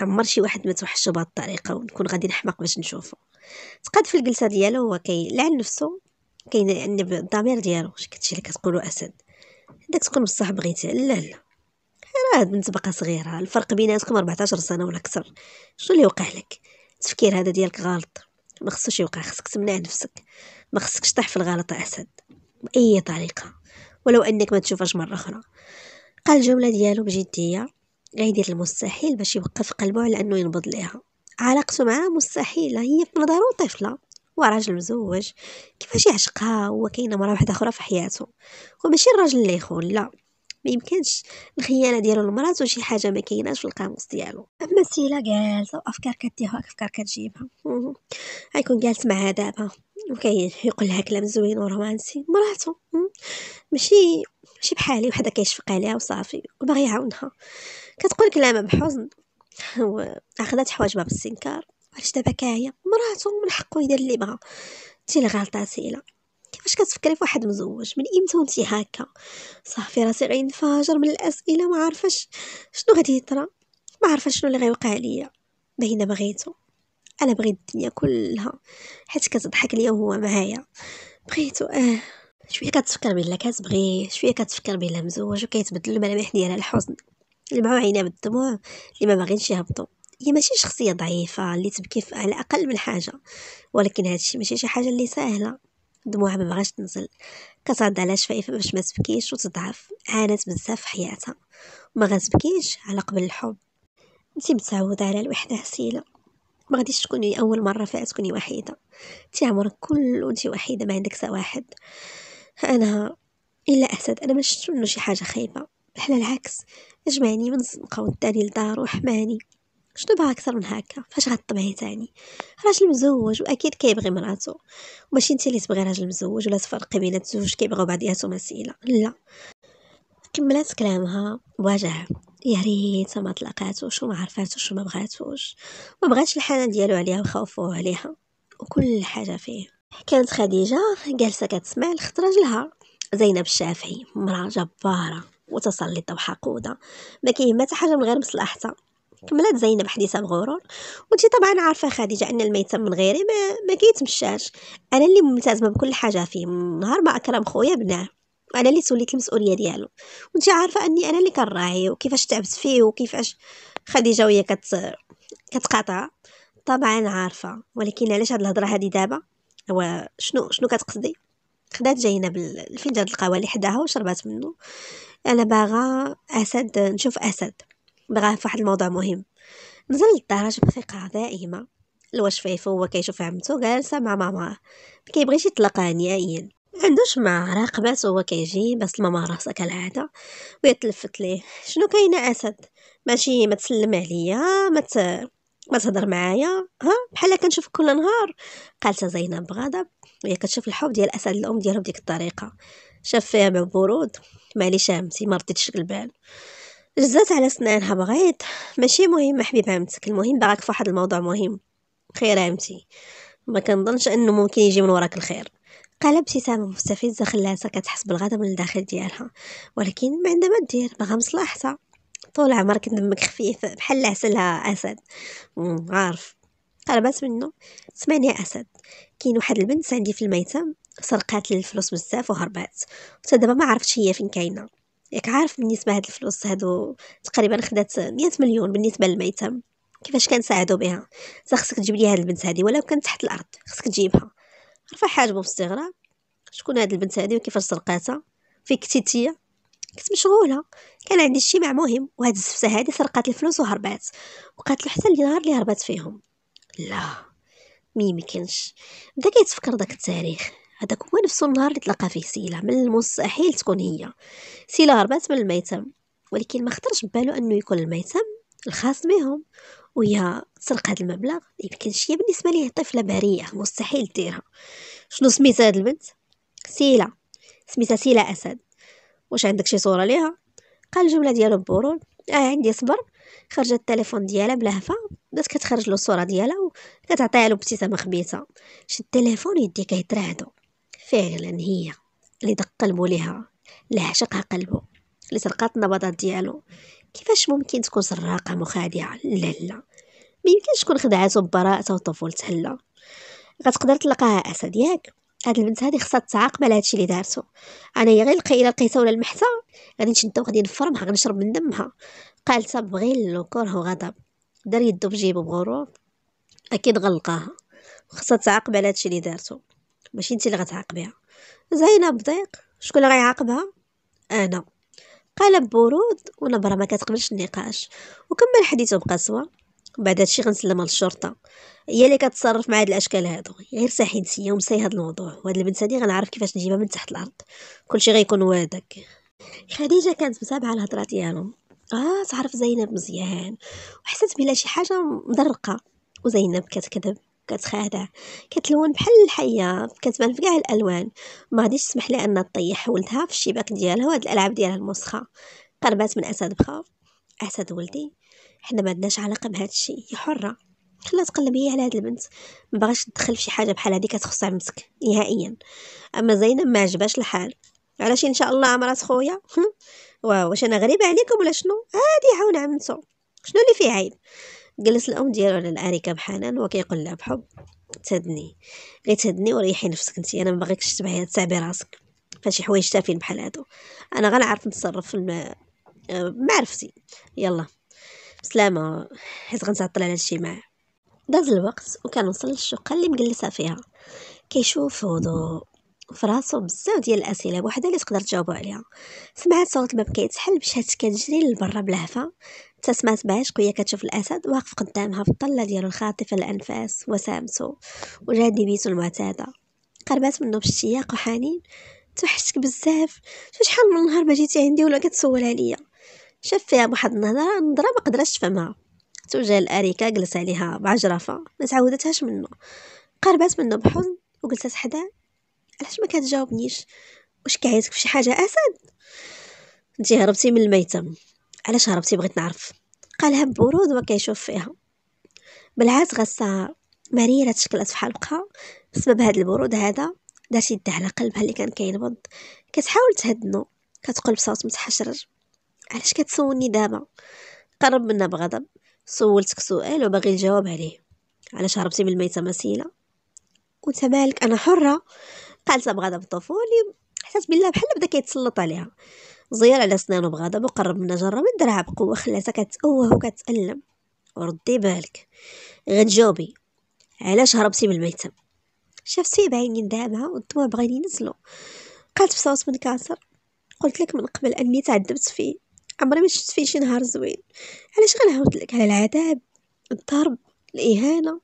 عمر شي واحد ما توحشو بهاد الطريقه ونكون غادي نحمق باش نشوفه تقاد في الجلسه ديالو هو كيلعن نفسه كينب الضمير ديالو شي كتشي اللي كتقولو اسد داك تكون بصح بغيتي لا لا راه بنت بقى صغيره الفرق بيناتكم 14 سنه ولا اكثر شنو اللي وقع لك التفكير هذا ديالك غلط ما خصوش يوقع خصك تمنع نفسك ما خصكش طيح في الغلط اسد باي طريقه ولو انك ما تشوفهاش مره اخرى قال الجمله ديالو بجديه غيدير المستحيل باش يوقف قلبه على انه ينبض ليها علاقته معها مستحيله هي في نظره طفله هو راجل مزوج كيفاش يعشقها هو كاينه مرا واحده اخرى في حياته هو ماشي الراجل اللي يخون لا ما يمكنش الخيانه ديالو لمراته شي حاجه ما كايناش في القاموس ديالو اما سيلا جالسه وافكار كتيها افكار كتجيبها غيكون جالس معها دابا يقول لها كلام زوين ورومانسي مراته ماشي ماشي بحالي وحده كيشفق عليها وصافي وباغي يعاونها كتقول كلامها بحزن واخذت حواجبها بالسنكار علاش دابا هي مراتو من حقو يدير اللي بغا انت الغلطه سهله كيفاش كتفكري فواحد مزوج من امتى وانتي هكا صافي راسي غينفجر من الاسئله ما عارفاش شنو غادي يطرا ما عارفه شنو اللي غيوقع ليا باينه بغيتو انا بغيت الدنيا كلها حيت كتضحك ليا وهو معايا بغيتو اه شويه كتفكر بلا كتبغيه شويه كتفكر بلا مزوج وكيتبدل الملامح ديالها الحزن عينا بالدموع اللي ما باغينش يهبطوا هي ماشي شخصية ضعيفة اللي تبكي على أقل من حاجة ولكن هادشي ماشي شي حاجة اللي سهلة دموعها ما بغاش تنزل كترد على شفايفها باش ما تبكيش وتضعف عانت بزاف في حياتها وما غتبكيش على قبل الحب انت متعودة على الوحدة حسيلة ما غاديش تكوني اول مره فيها تكوني وحيده انت عمرك كل انت وحيده ما عندك حتى واحد انا الا اسد انا ما شفت منه شي حاجه خايبه بحال العكس اجمعني من الزنقه وداني لدار وحماني شنو بها أكثر من هكا فاش غتطبعي تاني راجل مزوج وأكيد كيبغي مراتو وماشي نتي اللي تبغي راجل مزوج ولا تفرقي بين الزوج كيبغيو بعضياتهم أسئلة لا كملات كلامها بوجع يا ريت ما طلقاتوش وما عرفاتوش وما بغاتوش ما بغاتش الحنان ديالو عليها وخوفوه عليها وكل حاجه فيه كانت خديجه جالسه كتسمع لخت راجلها زينب الشافعي مراه جباره متسلطه وحقوده ما كيهمها حتى حاجه من غير مصلحتها كملات زينب حديثها بغرور وانت طبعا عارفه خديجه ان الميتم من غيري ما, ما كيتمشاش انا اللي ملتزمه بكل حاجه فيه من نهار ما اكرم خويا بناه انا اللي سوليت المسؤوليه ديالو وانت عارفه اني انا اللي كنراعي وكيفاش تعبت فيه وكيفاش خديجه وهي كت كتقاطع طبعا عارفه ولكن علاش هاد الهضره هادي دابا هو شنو شنو كتقصدي خدات زينب الفنجان القهوه اللي حداها وشربات منه انا باغا اسد نشوف اسد بغا في واحد الموضوع مهم نزل للدراج بثقة دائمه دائمة الوشفيف هو كيشوف عمتو جالسة مع ماما مكيبغيش يطلقها نهائيا عندوش مع راقبات وهو كيجي بس ماما راسها كالعادة ويتلفت ليه شنو كاينة أسد ماشي ما تسلم عليا ما ت... ما تهضر معايا ها بحال كنشوف كل نهار قالت زينب بغضب وهي كتشوف الحب ديال اسد الام ديالو بديك الطريقه شاف فيها مع برود معليش امتي ما رديتش البال جزات على سنانها بغيت ماشي مهم حبيبة عمتك المهم باغاك في واحد الموضوع مهم خير عمتي ما كنظنش انه ممكن يجي من وراك الخير قال ابتسامة مستفزة خلاتها كتحس بالغضب من الداخل ديالها ولكن ما عندها ما دير باغا مصلحتها طول عمرك دمك خفيف بحال عسلها اسد عارف قربت منه سمعني يا اسد كاين واحد البنت عندي في الميتم سرقات الفلوس بزاف وهربات حتى دابا ما عرفتش هي فين كاينه ياك عارف بالنسبه هاد الفلوس هادو تقريبا خدات مية مليون بالنسبه للميتم كيفاش كنساعدو بها تا خصك تجيب لي هاد البنت هادي ولو كانت تحت الارض خصك تجيبها رفع حاجبو في استغراب شكون هاد البنت هادي وكيفاش سرقاتها فين كتيتيا كنت مشغوله كان عندي اجتماع مهم وهاد الزفسه هادي سرقات الفلوس وهربات وقالت له حتى النهار اللي هربات فيهم لا ميمكنش بدا كيتفكر داك التاريخ هذاك هو نفس النهار اللي تلقى فيه سيلا من المستحيل تكون هي سيلا هربات من الميتم ولكن ما خطرش ببالو انه يكون الميتم الخاص بهم وهي تسرق هذا المبلغ يمكن هي بالنسبه ليه طفله بريئه مستحيل ديرها شنو سميتها هاد البنت سيلا سميتها سيلا اسد واش عندك شي صوره ليها قال الجمله ديالو ببرود اه عندي صبر خرجت التليفون ديالها بلهفه بدات كتخرج له الصوره ديالها وكتعطيها له ابتسامه خبيثه شد التليفون يديه كيترعدو فعلا هي اللي دق قلبه لها اللي عشقها قلبه اللي سرقات النبضات ديالو كيفاش ممكن تكون سراقة مخادعة لا لا ما يمكنش تكون خدعاتو ببراءته وطفولتها لا غتقدر تلقاها اسد ياك هاد البنت هادي خصها تتعاقب على هادشي اللي دارتو انايا غير لقي الا لقيتها ولا لمحتا غادي نشدها وغادي نفرمها غنشرب من دمها قالتها بغير الكره وغضب دار يدو بجيبو بغرور اكيد غلقاها خصها تعاقب على هادشي اللي دارتو ماشي انت اللي غتعاقبيها زينب ضيق شكون اللي غيعاقبها انا قلب برود ونبره ما كتقبلش النقاش وكمل حديثه بقسوه بعد هادشي غنسلمها للشرطه هي اللي كتصرف مع هاد الاشكال هادو غير صحي يوم ومسي هاد الموضوع وهاد البنت هادي غنعرف كيفاش نجيبها من تحت الارض كلشي غيكون وادك خديجه كانت متابعه الهضره ديالهم اه تعرف زينب مزيان وحسيت بلا شي حاجه مدرقه وزينب كتكذب كتخادع كتلون بحال الحيه كتبان في كاع الالوان ما غاديش تسمح لها انها طيح ولدها في الشباك ديالها وهاد الالعاب ديالها المسخه قربات من اسد بخا اسد ولدي حنا ما عندناش علاقه بهذا الشيء هي حره خلات تقلب هي على هاد البنت ما باغاش تدخل في شي حاجه بحال هادي كتخصها مسك نهائيا اما زينب ما عجباش الحال علاش ان شاء الله عمرات خويا واش انا غريبه عليكم ولا شنو هادي عاون عمتو شنو اللي فيه عيب جلس الأم ديالو على الأريكة بحنان وكيقول لها بحب تهدني غير تهدني وريحي نفسك انت انا ما باغيكش تبعي تعبي راسك فشي حوايج تافين بحال هادو انا غنعرف نتصرف في الم... آه، معرفتي يلا بسلامه حيت غنتعطل على هادشي معاه داز الوقت وكنوصل للشقه اللي مجلسه فيها كيشوف هدوء فراسو راسو بزاف ديال الاسئله وحده اللي تقدر تجاوبو عليها سمعت صوت الباب كيتحل بشات كتجري لبرا بلهفه تسمات بعشق وهي كتشوف الأسد واقف قدامها في الطلة ديالو الخاطفة الأنفاس وسامسو وجادي بيتو المعتادة قربات منو باشتياق وحنين توحشتك بزاف شحال من نهار ما جيتي عندي ولا كتسول عليا شاف فيها بواحد النظرة نظرة ما قدرتش تفهمها توجه الأريكة جلس عليها بعجرفة ما تعودتهاش منه قربات منه بحزن وجلست حداه علاش ما كتجاوبنيش واش كعيتك فشي حاجة أسد انت هربتي من الميتم علاش هربتي بغيت نعرف قالها ببرود كيشوف فيها بلعات غساها مريرة تشكلت في حلقها بسبب هاد البرود هذا دارت يدها على قلبها اللي كان كينبض كتحاول تهدنو كتقول بصوت متحشرج علاش كتسولني دابا قرب منا بغضب سولتك سؤال وباغي الجواب عليه علاش هربتي من الميتة مسيلة وانت مالك انا حرة قالتها بغضب طفولي حسيت بالله بحال بدا كيتسلط عليها زير على سنانو بغضب وقرب من جرة من درعه بقوة خلاتها كتأوه وكتألم وردي بالك غتجاوبي علاش هربتي من الميتم شفتي بعينين دامها والدموع بغاني ينزلو قالت بصوت كاسر قلت لك من قبل اني تعذبت فيه عمري ما شفت فيه شي نهار زوين علاش غنعاود لك على العذاب الضرب الاهانه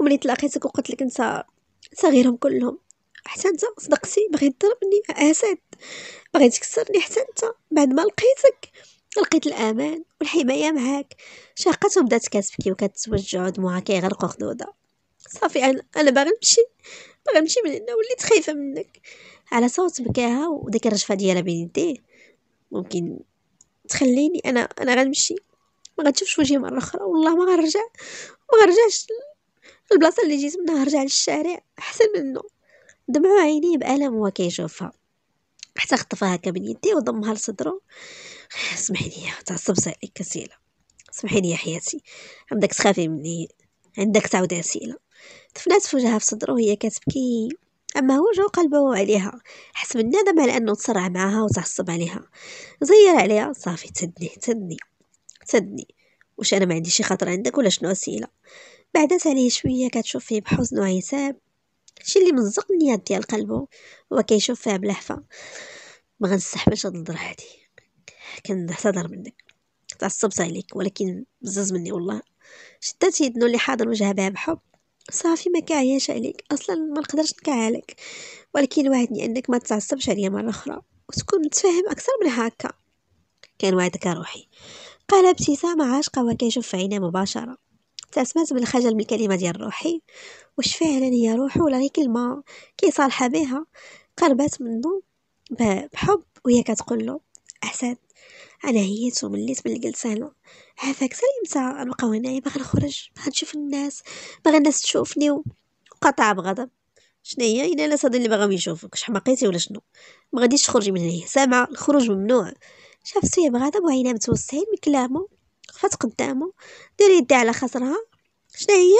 وملي تلاقيتك وقلت لك انت صغيرهم غيرهم كلهم حتى انت صدقتي بغيت تضربني اسد بغيت تكسرني حتى انت بعد ما لقيتك لقيت الامان والحمايه معاك شاقتهم بدات كتبكي وكتوجع دموعها كيغرقوا خدوده صافي انا انا باغي نمشي باغي نمشي من هنا وليت خايفه منك على صوت بكاها وديك الرجفه ديالها بين يديه ممكن تخليني انا انا غنمشي ما غتشوفش وجهي مره اخرى والله ما غنرجع ما غنرجعش البلاصه اللي جيت منها رجع للشارع احسن منه دمع عينيه بالم هو كيشوفها حتى خطفها هكا من يدي وضمها لصدرو سمحي لي تعصبت عليك كسيلة سمحي لي يا حياتي عندك تخافي مني عندك تعود عسيلة دفنات في وجهها في صدرو وهي كتبكي أما هو جو قلبه عليها حس الندم على أنه تسرع معها وتعصب عليها زير عليها صافي تدني تدني تدني واش أنا ما عندي شي خاطر عندك ولا شنو أسئلة بعدت عليه شوية كتشوف فيه بحزن وعتاب هادشي اللي مزق النيات ديال قلبه هو كيشوف فيها بلحفه ما غنستحملش هاد النظره هادي كنعتذر منك تعصبت عليك ولكن بزز مني والله شدات يدنو اللي حاضر وجهها بها بحب صافي ما كعياش عليك اصلا ما نقدرش نكعالك ولكن وعدني انك ما تعصبش عليا مره اخرى وتكون متفاهم اكثر من هكا كان وعدك روحي قال ابتسامه عاشقه وكيشوف في عينيه مباشره تعتمت بالخجل بالكلمة ديال روحي واش فعلا هي روحي ولا غير كلمة كيصالحا بها قربات منه بحب وهي كتقول له احسن انا هيت ومليت من الجلسه هنا عافاك سلمتها غنبقاو هنايا باغا نخرج باغا نشوف الناس باغا الناس تشوفني وقطع بغضب شنو هي الا الناس هادو اللي باغاهم يشوفوك حماقيتي ولا شنو ما غاديش تخرجي من هنا سامعه الخروج ممنوع شاف سويا بغضب وعينها متوسعين من كلامه وقفات قدامه دير يدي على خصرها شنو هي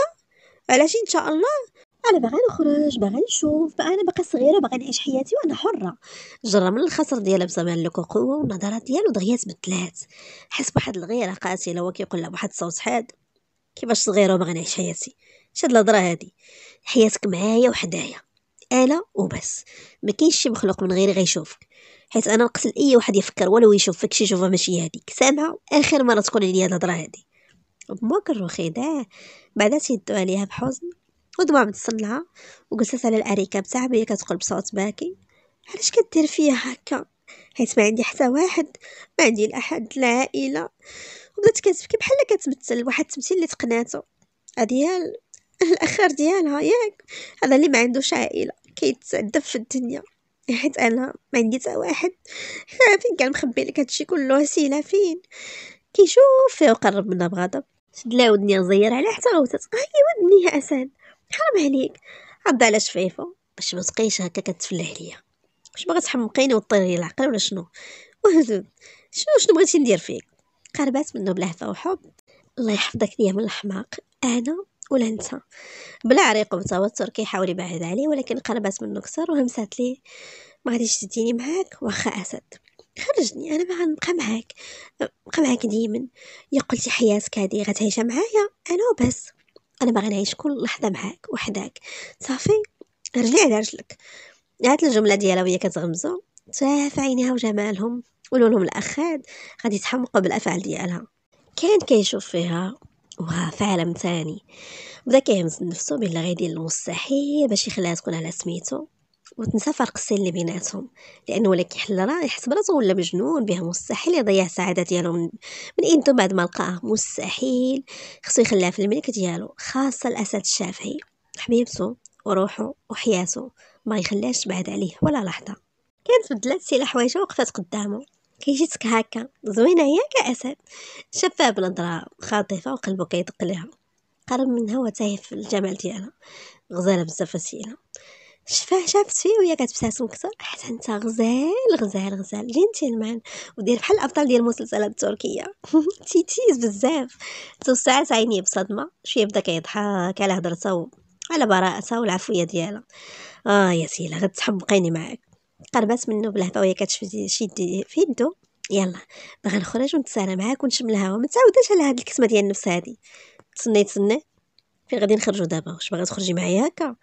علاش ان شاء الله انا باغا نخرج باغا نشوف انا باقا صغيره باغا نعيش حياتي وانا حره جرى من الخصر ديالها بزمان لك قوه والنظرات ديالو دغيا تبدلات حس بواحد الغيره قاتله هو كيقول لها بواحد الصوت حاد كيفاش صغيره وباغا نعيش حياتي شاد الهضره هادي حياتك معايا وحدايا آلة وبس ما كاينش شي مخلوق من غيري غيشوفك حيت انا نقتل اي واحد يفكر ولو يشوف فيك شي جوفه ماشي هذيك سامعه اخر مره تكون لي الهضره هذه مكر وخداع بعدا تيدو عليها بحزن ودمع متصلها وجلست على الاريكه بتاعها وهي كتقول بصوت باكي علاش كدير فيا هكا حيت ما عندي حتى واحد ما عندي لا احد لا عائله وبدات كتبكي بحال كتمثل واحد التمثيل اللي تقناتو هي الاخر ديالها ياك هذا اللي ما عندوش عائله كيتعذب في الدنيا حيت انا ما عندي حتى واحد فين كان مخبي لك هادشي كله سيلا فين كيشوف فيه وقرب منها بغضب شد لا ودني زير عليها حتى غوتت ايوا ودني يا اسد حرام عليك عض على شفيفه باش ما تبقيش هكا كتفلح ليا واش باغا تحمقيني وطيري العقل ولا شنو شنو شنو بغيتي ندير فيك قربات منه بلهفه وحب الله يحفظك ليا من الحماق انا ولا انت بلا عريق وتوتر كيحاول يبعد عليه ولكن قربات منه كثر وهمسات لي ما غاديش تديني معاك واخا اسد خرجني انا ما غنبقى معاك نبقى معاك ديما يا قلتي حياتك هادي غتعيشها معايا انا وبس انا باغي نعيش كل لحظه معاك وحدك صافي رجلي على رجلك هاد الجمله ديالها وهي كتغمزو تاف عينيها وجمالهم ولونهم الاخاد غادي يتحمقوا بالافعال ديالها كان كيشوف فيها وفعلا ثاني بدا كيهمس نفسه بلي غير يدير المستحيل باش يخليها تكون على سميتو وتنسى فرق السن اللي بيناتهم لانه ولا كيحل راه يحس براسو ولا مجنون بها مستحيل يضيع السعاده ديالو من, من انتو بعد ما لقاه مستحيل خصو يخليها في الملك ديالو خاصه الاسد الشافعي حبيبته وروحه وحياته ما يخليهاش بعد عليه ولا لحظه كانت بدلات سي حوايجها وقفات قدامه كيجيتك هكا زوينه ياك كاسد اسد شافها بنظره خاطفه وقلبو كيدق ليها قرب منها وتاهي في الجمال ديالها غزاله بزاف اسيله شفاه شافت فيه وهي كتبتسم كثر حتى انت غزال غزال غزال جنتلمان ودير بحال الابطال ديال المسلسلات التركيه تيتيز بزاف توسعت عينيه بصدمه شويه بدا كيضحك على هضرته على براءته والعفويه ديالها اه يا سيله غتحب بقيني معاك قربات منه بالهضا وهي كتشد شي في يدو يلا باغا نخرج ونتسارى معاك ونشم الهوا ما تعاوداش على هاد الكتمه ديال النفس هادي تسني تسني فين غادي نخرجوا دابا واش باغا تخرجي معايا هكا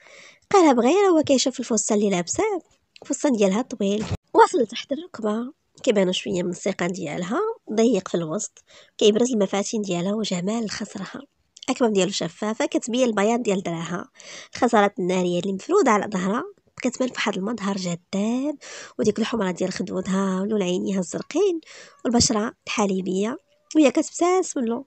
قالها بغير هو كيشوف الفستان اللي لابساه الفستان ديالها طويل واصل تحت الركبه كيبانو شويه من السيقان ديالها ضيق في الوسط كيبرز المفاتن ديالها وجمال خصرها الاكمام ديالو شفافه كتبين البياض ديال دراها الخزرات الناريه اللي مفروده على ظهرها كتبان فواحد المظهر جذاب وديك الحمره ديال خدودها ولون عينيها الزرقين والبشره الحليبيه وهي كتبتسم من اللون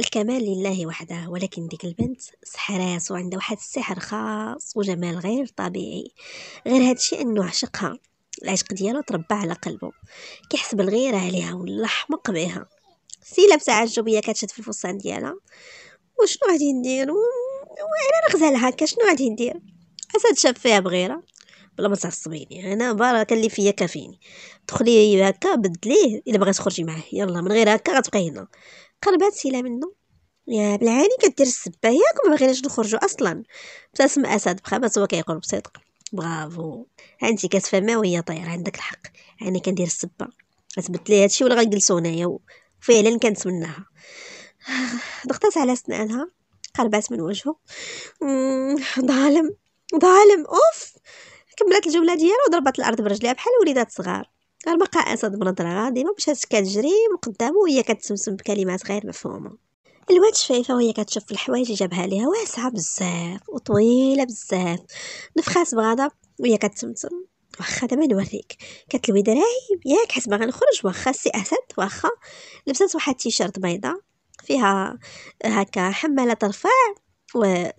الكمال لله وحده ولكن ديك البنت سحرات وعندها واحد السحر خاص وجمال غير طبيعي غير هادشي انه عشقها العشق ديالو تربى على قلبه كيحس بالغيره عليها ولا حمق بها سيلا بتعجبيه كتشد في الفستان ديالها وشنو غادي ندير وانا رغزه لها هكا شنو غادي ندير حس هاد الشاب فيها بغيرة بلا ما تعصبيني انا كان اللي فيا كافيني دخلي هكا بدليه الا بغيت تخرجي معاه يلا من غير هكا غتبقاي هنا قربات سيلا منه يا بلعاني كدير السبه ياك ما بغيناش نخرجوا اصلا ابتسم اسد بخبات هو كيقول بصدق برافو هانتي كتفهمي وهي طايره عندك الحق انا كندير السبه غتبدلي هادشي ولا غنجلسو هنايا وفعلا كنتمناها ضغطات على سنانها قربات من وجهه ظالم ظالم اوف كملات الجمله ديالها وضربت الارض برجليها بحال وليدات صغار البقاء اسد بنظره غادي ما مشات كتجري من قدامه وهي كتسمسم بكلمات غير مفهومه الواد شفيفه وهي كتشوف الحوايج جابها ليها واسعه بزاف وطويله بزاف نفخات بغضب وهي كتسمسم واخا دابا نوريك كتلوي دراعي ياك حيت باغا نخرج واخا سي اسد واخا لبسات واحد التيشيرت بيضاء فيها هكا حماله ترفع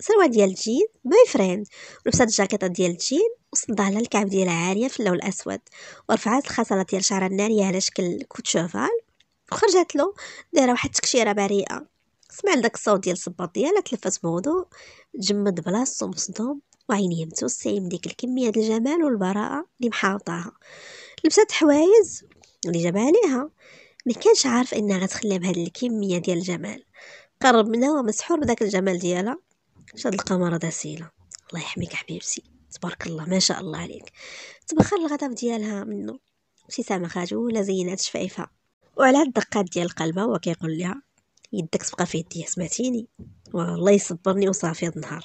سروة ديال الجين باي فريند لبسات الجاكيطه ديال الجين وصدها لها الكعب ديالها عاليه في اللون الاسود ورفعات الخصله ديال شعرها الناريه على شكل كوت شوفال وخرجت له دايره واحد التكشيره بريئه سمع داك الصوت ديال الصباط ديالها تلفت بوضوء تجمد بلاصتو مصدوم وعينيه متوسعين من ديك الكميه ديال الجمال والبراءه اللي محاوطاها لبسات حوايز اللي جابها عليها ما كانش عارف انها غتخليها بهاد الكميه ديال الجمال قرب منها ومسحور بداك الجمال ديالها هاد القمر هذا سيلة الله يحميك حبيبتي تبارك الله ما شاء الله عليك تبخر الغضب ديالها منه ابتسامة ولا زينات شفايفها وعلى الدقات ديال قلبها هو كيقول لها يدك تبقى في يديا سمعتيني والله يصبرني وصافي هاد النهار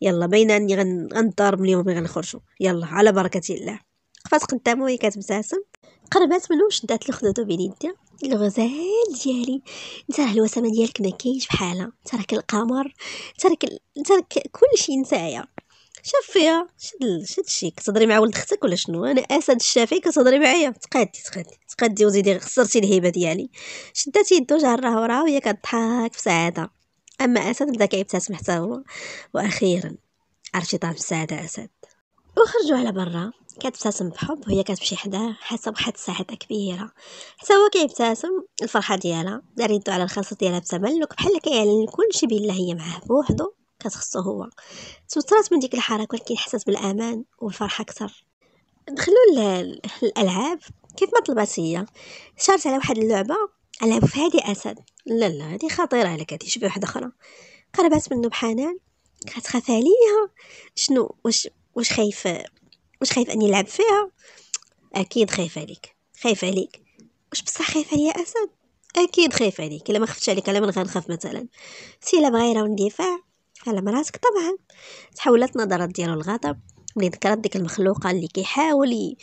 يلا باينه اني غنضارب اليوم ملي غنخرجوا يلا على بركه الله قفات قدامه وهي كتبتسم قربات منه وشدات خدودو بين يديها الغزال ديالي انت راه الوسامه ديالك ما كاينش بحالها انت راك القمر انت راك انت راك كلشي نتايا شاف فيها شد شد شي كتهضري مع ولد اختك ولا شنو انا اسد الشافي كتهضري معايا تقادي تقادي تقادي وزيدي خسرتي الهيبه ديالي شدات يدو راه وراه وهي كضحك بسعاده اما اسد بدا كيبتسم حتى هو واخيرا عرفتي طعم السعاده اسد وخرجوا على برا كتبتسم بحب وهي كتمشي حداه حاسه بواحد السعاده كبيره حتى هو كيبتسم الفرحه ديالها دار يدو على الخاصه ديالها بتملك بحال كيعلن كلشي بالله هي معاه بوحدو كتخصو هو توترات من ديك الحركه ولكن حسات بالامان والفرحه اكثر دخلوا الالعاب كيف ما طلبات هي شارت على واحد اللعبه العاب في اسد لا لا هذه خطيره عليك هادي شبه واحده اخرى قربات منه بحنان كتخاف عليها شنو واش واش خايفه واش خايف اني نلعب فيها اكيد خايف عليك خايف عليك واش بصح خايف عليا اسد اكيد خايف عليك الا ما خفتش عليك على من غنخاف مثلا سي لا بغا يراون دفاع على مراتك طبعا تحولت نظرات ديالو الغضب ملي ذكرت ديك المخلوقه اللي كيحاول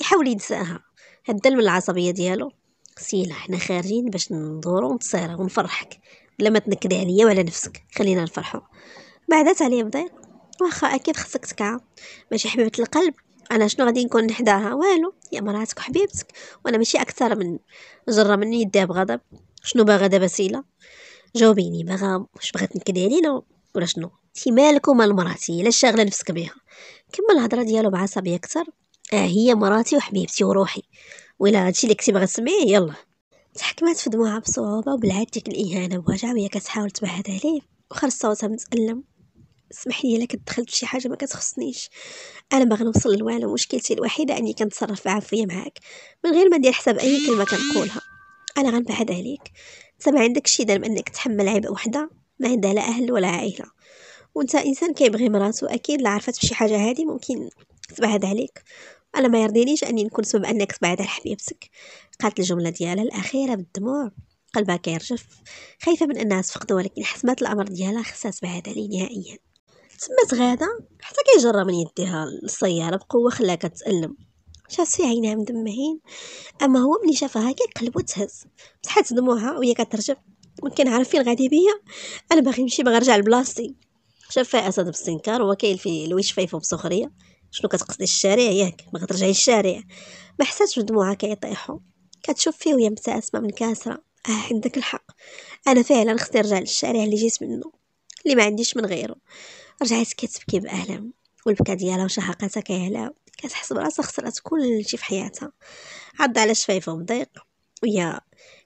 يحاول ينساها هدل من العصبيه ديالو سيلا حنا خارجين باش ندورو ونتصيرا ونفرحك بلا ما تنكدي عليا وعلى نفسك خلينا نفرحو بعدات عليه بضيق واخا اكيد خصك تكع ماشي حبيبه القلب انا شنو غادي نكون نحداها والو هي مراتك وحبيبتك وانا ماشي اكثر من جره من يديها بغضب شنو باغا دابا سيلا جاوبيني باغا واش بغات نكدي علينا ولا شنو انتي مالك ومال مراتي لا شاغله نفسك بيها كمل الهضره ديالو بعصبيه اكثر اه هي مراتي وحبيبتي وروحي ولا هادشي اللي كنتي باغا تسميه يلا تحكمات في دموعها بصعوبه وبالعاد ديك الاهانه بوجع وهي كتحاول تبعد عليه وخرج صوتها متالم اسمح لي لك دخلت شي حاجه ما كتخصنيش انا باغي نوصل لوالو مشكلتي الوحيده اني كنتصرف بعفويه معاك من غير ما ندير حساب اي كلمه كنقولها انا غنبعد عليك انت ما عندك شي درب انك تحمل عبء وحده ما عندها لا اهل ولا عائله وانت انسان كيبغي مراتو اكيد لا عرفت بشي حاجه هادي ممكن تبعد عليك انا ما يرضينيش اني نكون سبب انك تبعد على حبيبتك قالت الجمله ديالها الاخيره بالدموع قلبها كيرجف خايفه من انها تفقده ولكن حسمات الامر ديالها خصها تبعد عليه نهائيا تما تغادا حتى كيجرى من يديها للسياره بقوه خلاها كتالم شافت في عينها مدمهين اما هو ملي شافها قلب وتهز مسحات دموعها وهي كترجف ممكن عارف فين غادي بيا انا باغي نمشي باغي نرجع لبلاصتي شاف فيها اسد بالسنكار هو كاين في الوشفيفه بسخريه شنو كتقصدي الشارع ياك ما غترجعي الشارع ما حساتش بدموعها كيطيحوا كتشوف فيه وهي متاسمه من كاسره اه عندك الحق انا فعلا خصني نرجع للشارع اللي جيت منه اللي ما عنديش من غيره رجعت كتبكي بألم والبكا ديالها وشهقاتها كيعلاو كتحس براسها خسرات كلشي في حياتها عض على شفايفها وضيق ويا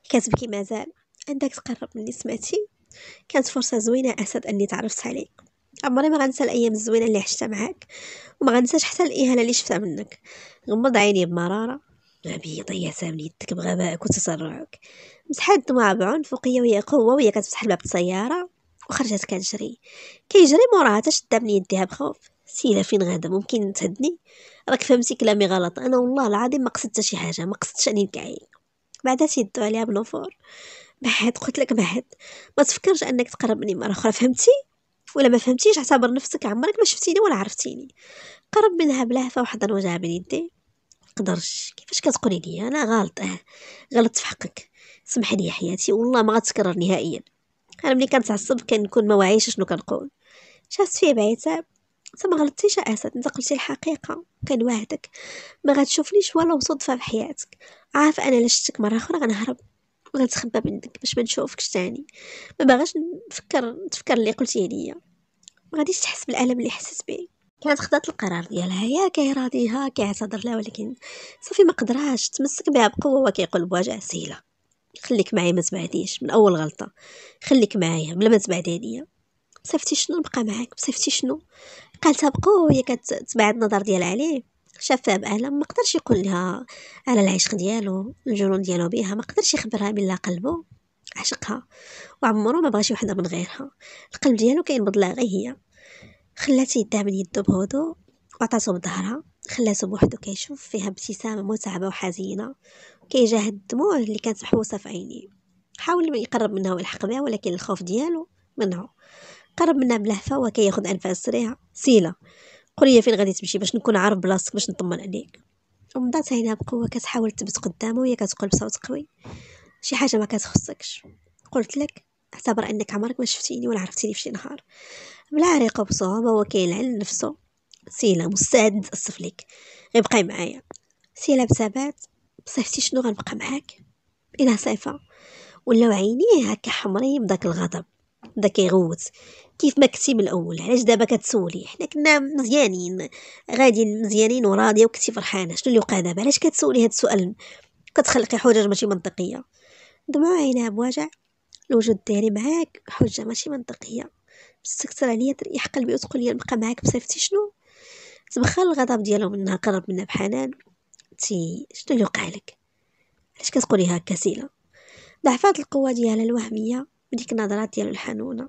كتبكي مازال عندك تقرب مني سمعتي كانت فرصه زوينه اسد اني تعرفت عليك عمري ما غنسى الايام الزوينه اللي عشتها معاك وما غنساش حتى الاهانه اللي شفتها منك غمض عيني بمراره عبيه ضيعتها من يدك بغبائك وتسرعك مسحات دموع بعنف وقية ويا قوه ويا كتفتح الباب السياره وخرجت كتجري كيجري موراها تشدها من يديها بخوف سيدة فين غادا ممكن تهدني راك فهمتي كلامي غلط انا والله العظيم ما قصدت شي حاجه ما قصدتش اني نكعي بعدا تيدو عليها بنفور بعد قلت لك بعد ما تفكرش انك تقرب مني مره اخرى فهمتي ولا ما فهمتيش اعتبر نفسك عمرك ما شفتيني ولا عرفتيني قرب منها بلهفه وحضن وجهها بين يدي مقدرش كيفاش كتقولي لي انا غلط اه غلطت في حقك سمحي لي حياتي والله ما غتكرر نهائيا انا ملي كنتعصب كنكون ما واعيش شنو كنقول شفت فيه بعتاب انت ما غلطتيش اسد انت قلتي الحقيقه كنوعدك ما غتشوفنيش ولا صدفه في حياتك عارف انا الا شفتك مره اخرى غنهرب وغنتخبى منك باش ما نشوفكش تاني ما باغاش نفكر نتفكر اللي قلتيه ليا ما غاديش تحس بالالم اللي حسيت به كانت خدات القرار ديالها يا كيراضيها كيعتذر لها ولكن صافي ما قدراش تمسك بها بقوه وكيقول بواجع سهيله خليك معايا ما تبعديش من اول غلطه خليك معايا بلا ما تبعدي عليا صيفطي شنو نبقى معاك صيفطي شنو قالتها هي كتبعد النظر ديال عليه شافها بألم ما قدرش يقول لها على العشق ديالو الجنون ديالو بها ما قدرش يخبرها بلا قلبو عشقها وعمرو ما بغى شي وحده من غيرها القلب ديالو كاين بضلع غير هي خلات يدها من يدو بهدوء وعطاتو بظهرها خلاتو بوحدو كيشوف فيها ابتسامه متعبه وحزينه كيجاه الدموع اللي كانت محبوسه في عينيه حاول يقرب منها ويلحق بها ولكن الخوف ديالو منعه قرب منها بلهفه وكياخذ انفاس سريعه سيله قولي فين غادي تمشي باش نكون عارف بلاصتك باش نطمن عليك ومضات عينها بقوه كتحاول تبت قدامه وهي كتقول بصوت قوي شي حاجه ما كتخصكش قلت لك اعتبر انك عمرك ما شفتيني ولا عرفتيني فشي نهار بلا عريقه بصعوبه وكيلعن نفسه سيلا مستعد نصف ليك غيبقاي معايا سيلا بثبات بصيفتي شنو غنبقى معاك الى صيفه ولاو عينيه هكا حمرين بداك الغضب بدا كيغوت كيف ما كنتي من الاول علاش دابا كتسولي حنا كنا مزيانين غادي مزيانين وراضيه وكنتي فرحانه شنو اللي وقع دابا علاش كتسولي هاد السؤال كتخلقي حجج ماشي منطقيه دموع عينها بوجع الوجود ديالي معاك حجه ماشي منطقيه مستكثر عليا تريح قلبي وتقول لي نبقى معاك بصيفتي شنو تبخل الغضب ديالو منها قرب منها بحنان تي شنو وقع لك علاش كتقولي هكا سيلا ضعفات القوة ديالها الوهمية وديك النظرات ديالو الحنونة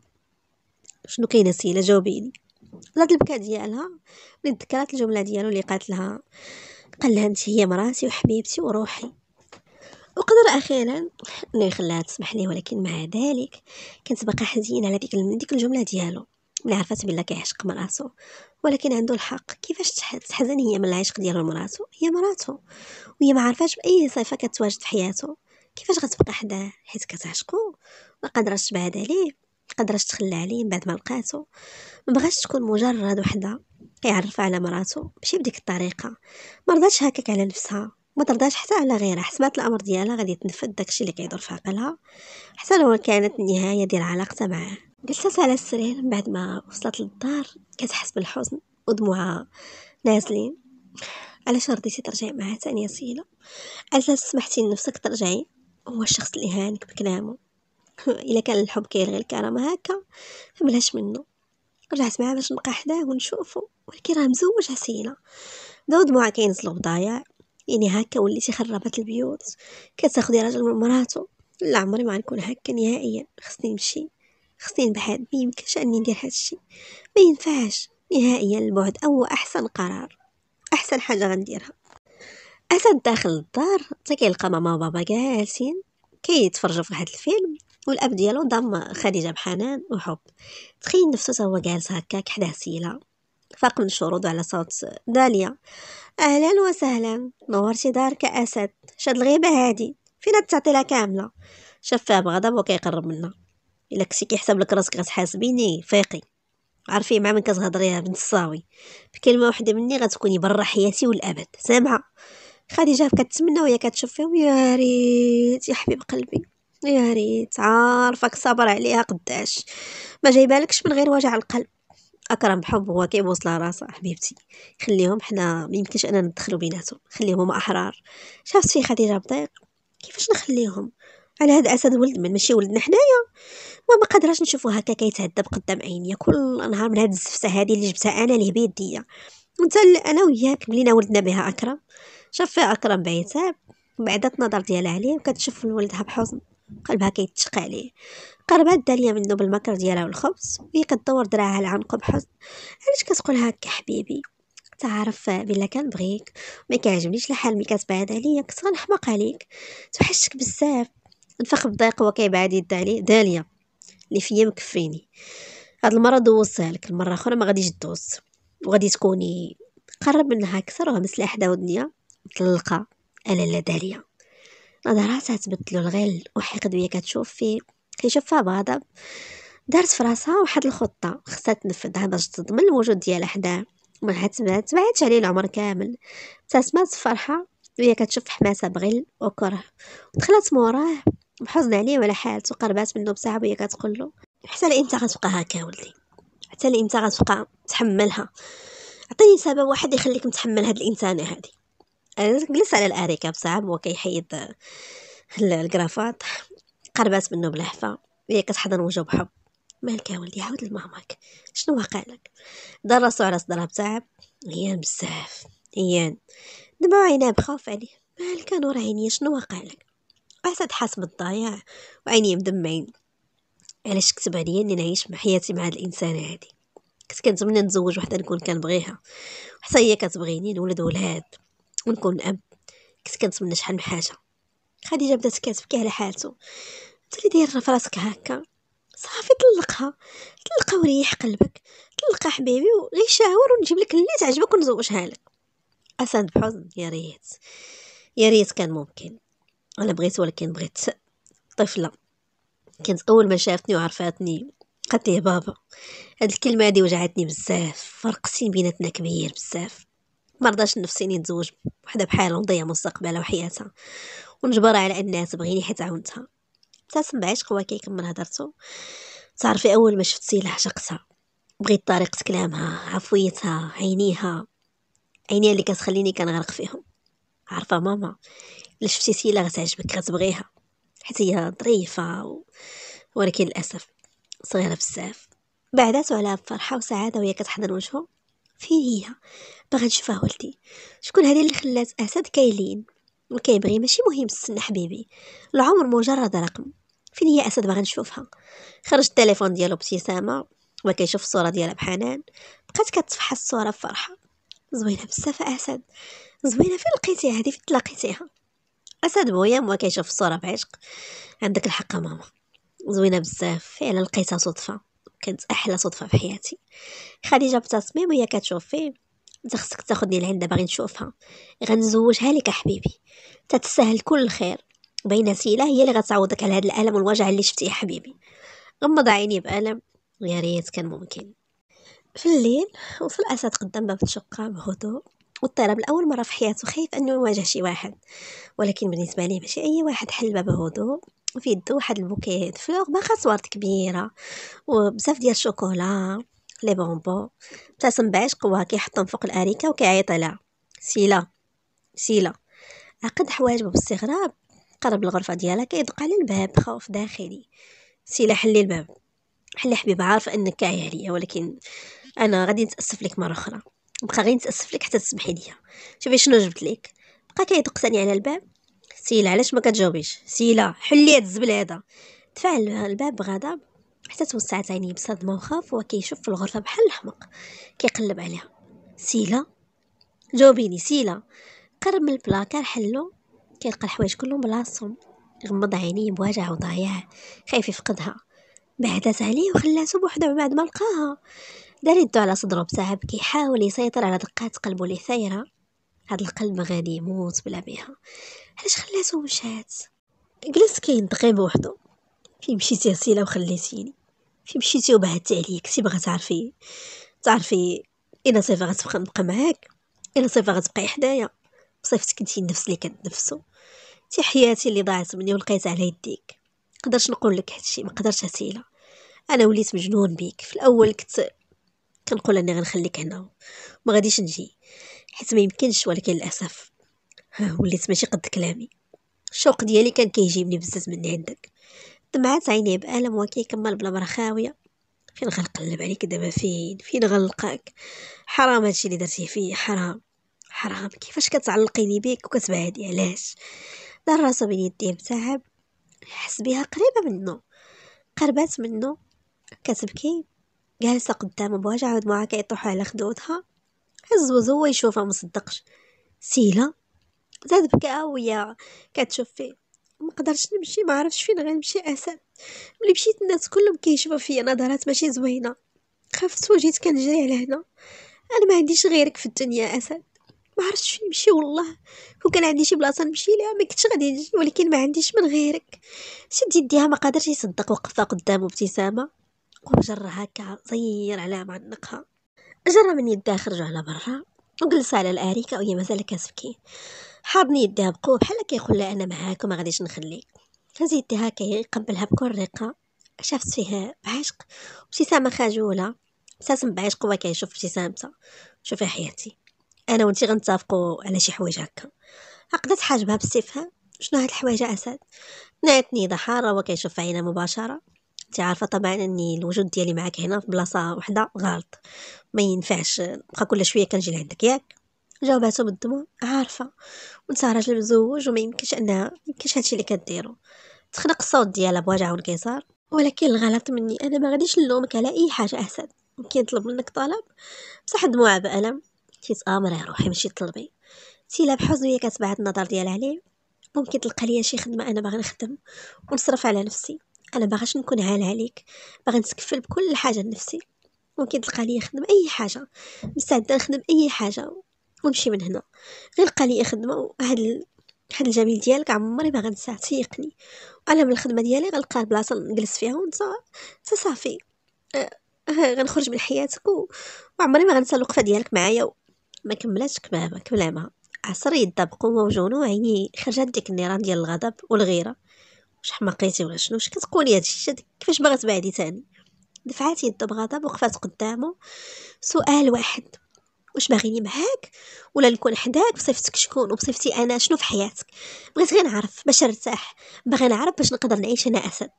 شنو كاينه سيلا جاوبيني ولاد البكاء ديالها ملي تذكرات الجملة ديالو اللي قالت لها قال لها انت هي مراتي وحبيبتي وروحي وقدر اخيرا انه يخليها تسمح ليه ولكن مع ذلك كانت باقا حزينه على ديك ديك الجمله ديالو ملي عرفات بلا كيعشق مراسو ولكن عنده الحق كيفاش تحزن هي من العشق ديالو لمراتو هي مراتو وهي ما عارفاش باي صفه كتواجد في حياته كيفاش غتبقى حداه حيت كتعشقو ما قادرش تبعد عليه قدرش تخلى عليه من بعد ما لقاته ما بغاش تكون مجرد وحده كيعرفها على مراتو ماشي بديك الطريقه ما رضاتش هكاك على نفسها ما ترضاش حتى على غيرها حسبات الامر ديالها غادي تنفذ داكشي اللي كيدور في عقلها حتى لو كانت النهايه ديال علاقتها معاه جلست على السرير بعد ما وصلت للدار كتحس بالحزن ودموعها نازلين علاش رضيتي ترجعي معاه تاني يا سيلة علاش سمحتي لنفسك ترجعي هو الشخص اللي هانك بكلامه الا كان الحب كيلغي الكرامه هكا فبلاش منه رجعت معاه باش نبقى حداه ونشوفه ولكن راه مزوج عسيلة داو دموعها كينزلو بضايع يعني هكا وليتي خربت البيوت كتاخدي راجل من مراته لا عمري ما غنكون هكا نهائيا خصني نمشي خصني نبعد ما يمكنش اني ندير هذا الشيء ما ينفعش نهائيا البعد او احسن قرار احسن حاجه غنديرها اسد داخل الدار حتى كيلقى ماما وبابا جالسين كيتفرجوا في واحد الفيلم والاب ديالو ضم خديجه بحنان وحب تخيل نفسه تا هو جالس هكاك حداه سيله فاق من الشروط على صوت داليا اهلا وسهلا نورتي دارك اسد شاد الغيبه هادي فين التعطيله كامله شفاه بغضب وكيقرب منها الا كنتي كيحسب لك راسك غتحاسبيني فيقي عارفين مع من كتهضريها بنت الصاوي بكلمه واحده مني غتكوني برا حياتي والابد سامعه خديجه كتمنى وهي كتشوف فيهم يا ريت يا حبيب قلبي يا ريت عارفك صابر عليها قداش ما جايبالكش من غير وجع القلب اكرم بحب هو كيبوصل راسه حبيبتي خليهم حنا ما يمكنش اننا ندخلوا بيناتهم خليهم هما احرار شافت في خديجه بضيق كيفاش نخليهم على هذا اسد ولد من ماشي ولدنا حنايا وما قادراش نشوفو هكا كيتهذب قدام عينيا كل نهار من هاد الزفسه هادي اللي جبتها انا ليه بيديا وانت انا وياك ملينا ولدنا بها اكرم شاف فيها اكرم بعتاب بعدت النظر ديالها عليه وكتشوف ولدها بحزن قلبها كيتشق عليه قربات داليا منه بالمكر ديالها والخبز وهي كدور دراعها العنق بحزن علاش كتقول هكا حبيبي تعرف بلا كنبغيك ما كيعجبنيش الحال ملي كتبعد عليا كنت غنحماق عليك توحشتك بزاف نفخ بضيق وهو كيبعد يد عليه داليا اللي فيا مكفيني هاد المره هو لك المره اخرى ما غاديش دوز وغادي تكوني قرب منها اكثر وها مسلاح داودنيا مطلقه الا لا داليه نظراتها تبدلو الغل وحقد وهي كتشوف فيه كيشوفها بغضب دارت في راسها واحد الخطه خصها تنفذها باش تضمن الوجود ديالها حداه ما بعدت عليه العمر كامل تسمات فرحه وهي كتشوف حماسه بغل وكره ودخلت موراه وحزن عليه وعلى حالته قربات منه بساعه وهي كتقول له حتى انت غتبقى هكا ولدي حتى انت غتبقى تحملها عطيني سبب واحد يخليك متحمل هاد الانسانه هادي انا جلس على الاريكه بصعب وهو كيحيد الكرافات قربات منه بلحفه وهي كتحضن وجهه بحب مالك يا ولدي عاود لماماك شنو واقع لك دار راسو على صدرها بتعب ايان بزاف ايان دمعو عيناه بخوف عليه مالك نور عينيا شنو واقع لك واحد حاس بالضياع وعيني مدمعين علاش كتب عليا اني نعيش مع حياتي مع هاد الانسانه هادي كنت كنتمنى نتزوج وحده نكون كنبغيها حتى هي كتبغيني نولد ولاد ونكون اب كنت كنتمنى شحال من حاجه خديجه بدات كتبكي على حالته انت اللي داير راسك هكا صافي طلقها طلقها وريح قلبك طلقها حبيبي وغير شاور ونجيب لك اللي تعجبك ونزوجها لك اسد بحزن يا ريت يا ريت كان ممكن انا بغيت ولكن بغيت طفله كانت اول ما شافتني وعرفاتني قالت لي بابا هاد الكلمه هادي وجعتني بزاف فرق سن بيناتنا كبير بزاف ما رضاش نفسي نتزوج وحدة بحالها ونضيع مستقبلها وحياتها ونجبرها على انها تبغيني حيت عاونتها ابتسم بعشق هو كيكمل هضرته تعرفي اول ما شفت سيلا عشقتها بغيت طريقه كلامها عفويتها عينيها عينيها اللي كتخليني كنغرق فيهم عارفه ماما الا شفتي سيلا غتعجبك غتبغيها حيت هي ظريفه و... ولكن للاسف صغيره بزاف بعداتو عليها بفرحه وسعاده وهي كتحضن وجهو فين هي باغا نشوفها ولدي شكون هذه اللي خلات اسد كايلين وكيبغي ماشي مهم السن حبيبي العمر مجرد رقم فين هي اسد باغا نشوفها خرج التليفون ديالو بابتسامه وكيشوف الصوره ديالها بحنان بقات كتفحص الصوره بفرحه زوينه بزاف اسد زوينه فين لقيتيها هذه فين تلاقيتيها اسد بويا ما كيشوف الصوره بعشق عندك الحق ماما زوينه بزاف فعلا لقيتها صدفه كانت احلى صدفه في حياتي خديجه بتصميم وهي كتشوف فيه انت خصك تاخذني لعندها باغي نشوفها غنزوجها لك حبيبي تتسهل كل الخير بين سيله هي اللي غتعوضك على هذا الالم والوجع اللي شفتيه حبيبي غمض عيني بالم يا ريت كان ممكن في الليل وصل أسد قدام باب الشقة بهدوء واضطرب لأول مرة في حياته خايف أنه يواجه شي واحد ولكن بالنسبة ليه ماشي أي واحد حل الباب بهدوء وفي يدو واحد البوكيت فلوغ باقا صورت كبيرة وبزاف ديال الشوكولا لي بونبو ابتسم بعشق وها كيحطهم فوق الأريكة وكيعيط لها سيلا سيلا عقد حواجبه باستغراب قرب الغرفة ديالها كيدق على الباب خوف داخلي سيلا حلي الباب حلي حبيب عارف أنك كاعي عليا ولكن انا غادي نتاسف لك مره اخرى بقى غير نتاسف لك حتى تسمحي ليا شوفي شنو جبت لك بقى ثاني على الباب سيلا علاش ما كتجاوبيش سيلا حلي هاد الزبل هذا دفع الباب بغضب حتى توسعت عينيه بصدمه وخاف هو كيشوف في الغرفه بحال الحمق كيقلب عليها سيلا جاوبيني سيلا قرب من البلاكار حلو كيلقى الحوايج كلهم بلاصتهم غمض عينيه بواجع وضايع خايف يفقدها بعدات عليه وخلاته بوحدو بعد ما لقاها دار يدو على صدرو بتاعها كيحاول يحاول يسيطر على دقات قلبه اللي ثايره هاد القلب غادي يموت بلا بيها علاش خلاتو مشات جلس كينتقي بوحدو فين مشيتي غسيله وخليتيني فين مشيتي وبعدت عليا كنتي باغا تعرفي تعرفي الا صيفا غتبقى نبقى معاك الا صيفا غتبقاي حدايا بصيفتك كنتي النفس اللي كتنفسو تي حياتي اللي ضاعت مني ولقيت على يديك مقدرش نقول لك هادشي مقدرش هسيله انا وليت مجنون بيك في الاول كنت كنقول اني غنخليك هنا وما غاديش نجي حيت ما يمكنش ولكن للاسف ها وليت ماشي قد كلامي الشوق ديالي كان كيجيبني بزاف من عندك دمعات عيني بألم وكيكمل بلا مرة خاوية فين غنقلب عليك دابا فين فين غنلقاك حرام هادشي اللي درتيه فيا حرام حرام كيفاش كتعلقيني بيك وكتبعدي علاش دار راسو بين يديه متعب حس بيها قريبة منه قربات منه كتبكي جالسة قدام أبوها جعود معاك كيطيحو على خدودها هز وزو يشوفها مصدقش سيلا زاد بكاها ويا كتشوف فيه قدرش نمشي ما عرفش فين غنمشي اسام ملي مشيت الناس كلهم كيشوفوا فيا نظرات ماشي زوينه خفت وجيت كنجري على هنا انا ما عنديش غيرك في الدنيا اسد ما عرفتش فين نمشي والله كان عندي شي بلاصه نمشي ليها ما كنتش غادي نجي ولكن ما عنديش من غيرك شد يديها ما قادرش يصدق وقفها قدامه ابتسامه قوم جرة هكا صغير على معنقها جرة من يدها خرجوا على برا وجلس على الأريكة وهي مازال كتبكي حاضني يدها بقوة بحال كيقول لها أنا معاك وما غاديش نخليك هز هكا يقبلها بكل رقة شافت فيها بعشق ابتسامة خجولة ابتسم بعشق هو كيشوف ابتسامتها شوفي حياتي انا وانتي غنتافقو على شي حوايج هكا عقدت حاجبها باستفهام شنو هاد الحوايج اسد نعتني ضحاره وكيشوف عينها مباشره انت عارفه طبعا اني الوجود ديالي معاك هنا في بلاصه وحده غلط ما ينفعش نبقى كل شويه كنجي لعندك ياك جاوباتو بالدموع عارفه وانت راجل مزوج وما يمكنش انها ما يمكنش هادشي اللي كديرو تخنق الصوت ديالها بوجع وانكسار ولكن الغلط مني انا ما غاديش نلومك على اي حاجه احسن ممكن نطلب منك طلب بصح دموع بألم حيت امري روحي ماشي طلبي تيلا بحزن هي كتبعد النظر ديالها عليه ممكن تلقى ليا شي خدمه انا باغي نخدم ونصرف على نفسي انا باغاش نكون هاله عليك باغي نتكفل بكل حاجه لنفسي ممكن تلقى لي خدمه اي حاجه مستعده نخدم اي حاجه ونمشي من هنا غير لقى لي خدمه وهاد هاد الجميل ديالك عمري ما غنساه تيقني وانا من الخدمه ديالي غنلقى بلاصه نجلس فيها ونتا صافي آه،, أه... غنخرج من حياتك و... وعمري ما غنسى الوقفه ديالك معايا و... ما كملاتش كمامه كملامه عصر يده بقوه وجنون عيني خرجت ديك النيران ديال الغضب والغيره واش حماقيتي ولا شنو واش كتقولي هادشي كيفاش باغا تبعدي تاني دفعات يد بغضب وقفات قدامه سؤال واحد واش باغيني معاك ولا نكون حداك بصفتك شكون وبصفتي انا شنو في حياتك بغيت غير نعرف باش نرتاح باغي نعرف باش نقدر نعيش انا اسد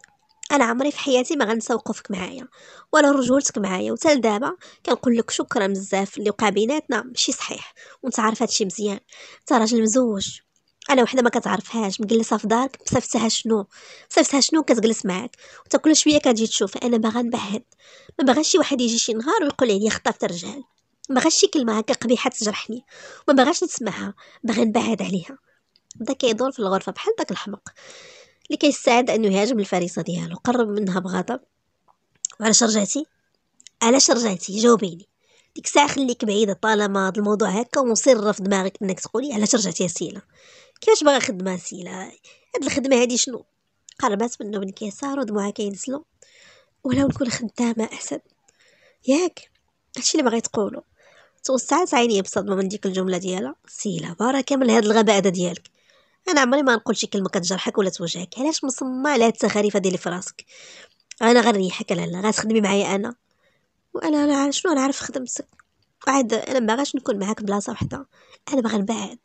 انا عمري في حياتي ما غنسى وقوفك معايا ولا رجولتك معايا وتا دابا كنقول لك شكرا بزاف اللي وقع بيناتنا ماشي صحيح وانت عارف هادشي مزيان انت راجل مزوج انا وحده ما كتعرفهاش مجلسه في دارك مصيفطها شنو مصيفطها شنو كتجلس معاك وتا كل شويه كتجي تشوف انا باغا نبعد ما باغاش شي واحد يجي شي نهار ويقول عليا خطفت الرجال ما باغاش شي كلمه هكا قبيحه تجرحني وما باغاش نسمعها باغي نبعد عليها بدا كيدور في الغرفه بحال داك الحمق اللي كيستعد انه يهاجم الفريسه ديالو قرب منها بغضب وعلاش رجعتي علاش رجعتي جاوبيني ديك الساعه خليك بعيده طالما هذا الموضوع هكا ونصير في دماغك انك تقولي علاش رجعتي يا سيله كيفاش بغا خدمه سيلا هاد الخدمه هادي شنو قربات منو من كيسار ودموعها كينزلو ولو نكون خدامه احسن ياك هادشي اللي باغي تقولو توسعت عيني بصدمه من ديك الجمله ديالها سيلا بركه من هاد الغباء هدا ديالك انا عمري ما نقول شي كلمه كتجرحك ولا توجعك علاش مصمة على هاد التخاريف هادي اللي في راسك انا غنريحك لا غتخدمي معايا انا وانا انا شنو نعرف خدمتك عاد انا ما نكون معاك بلاصه وحده انا بغا نبعد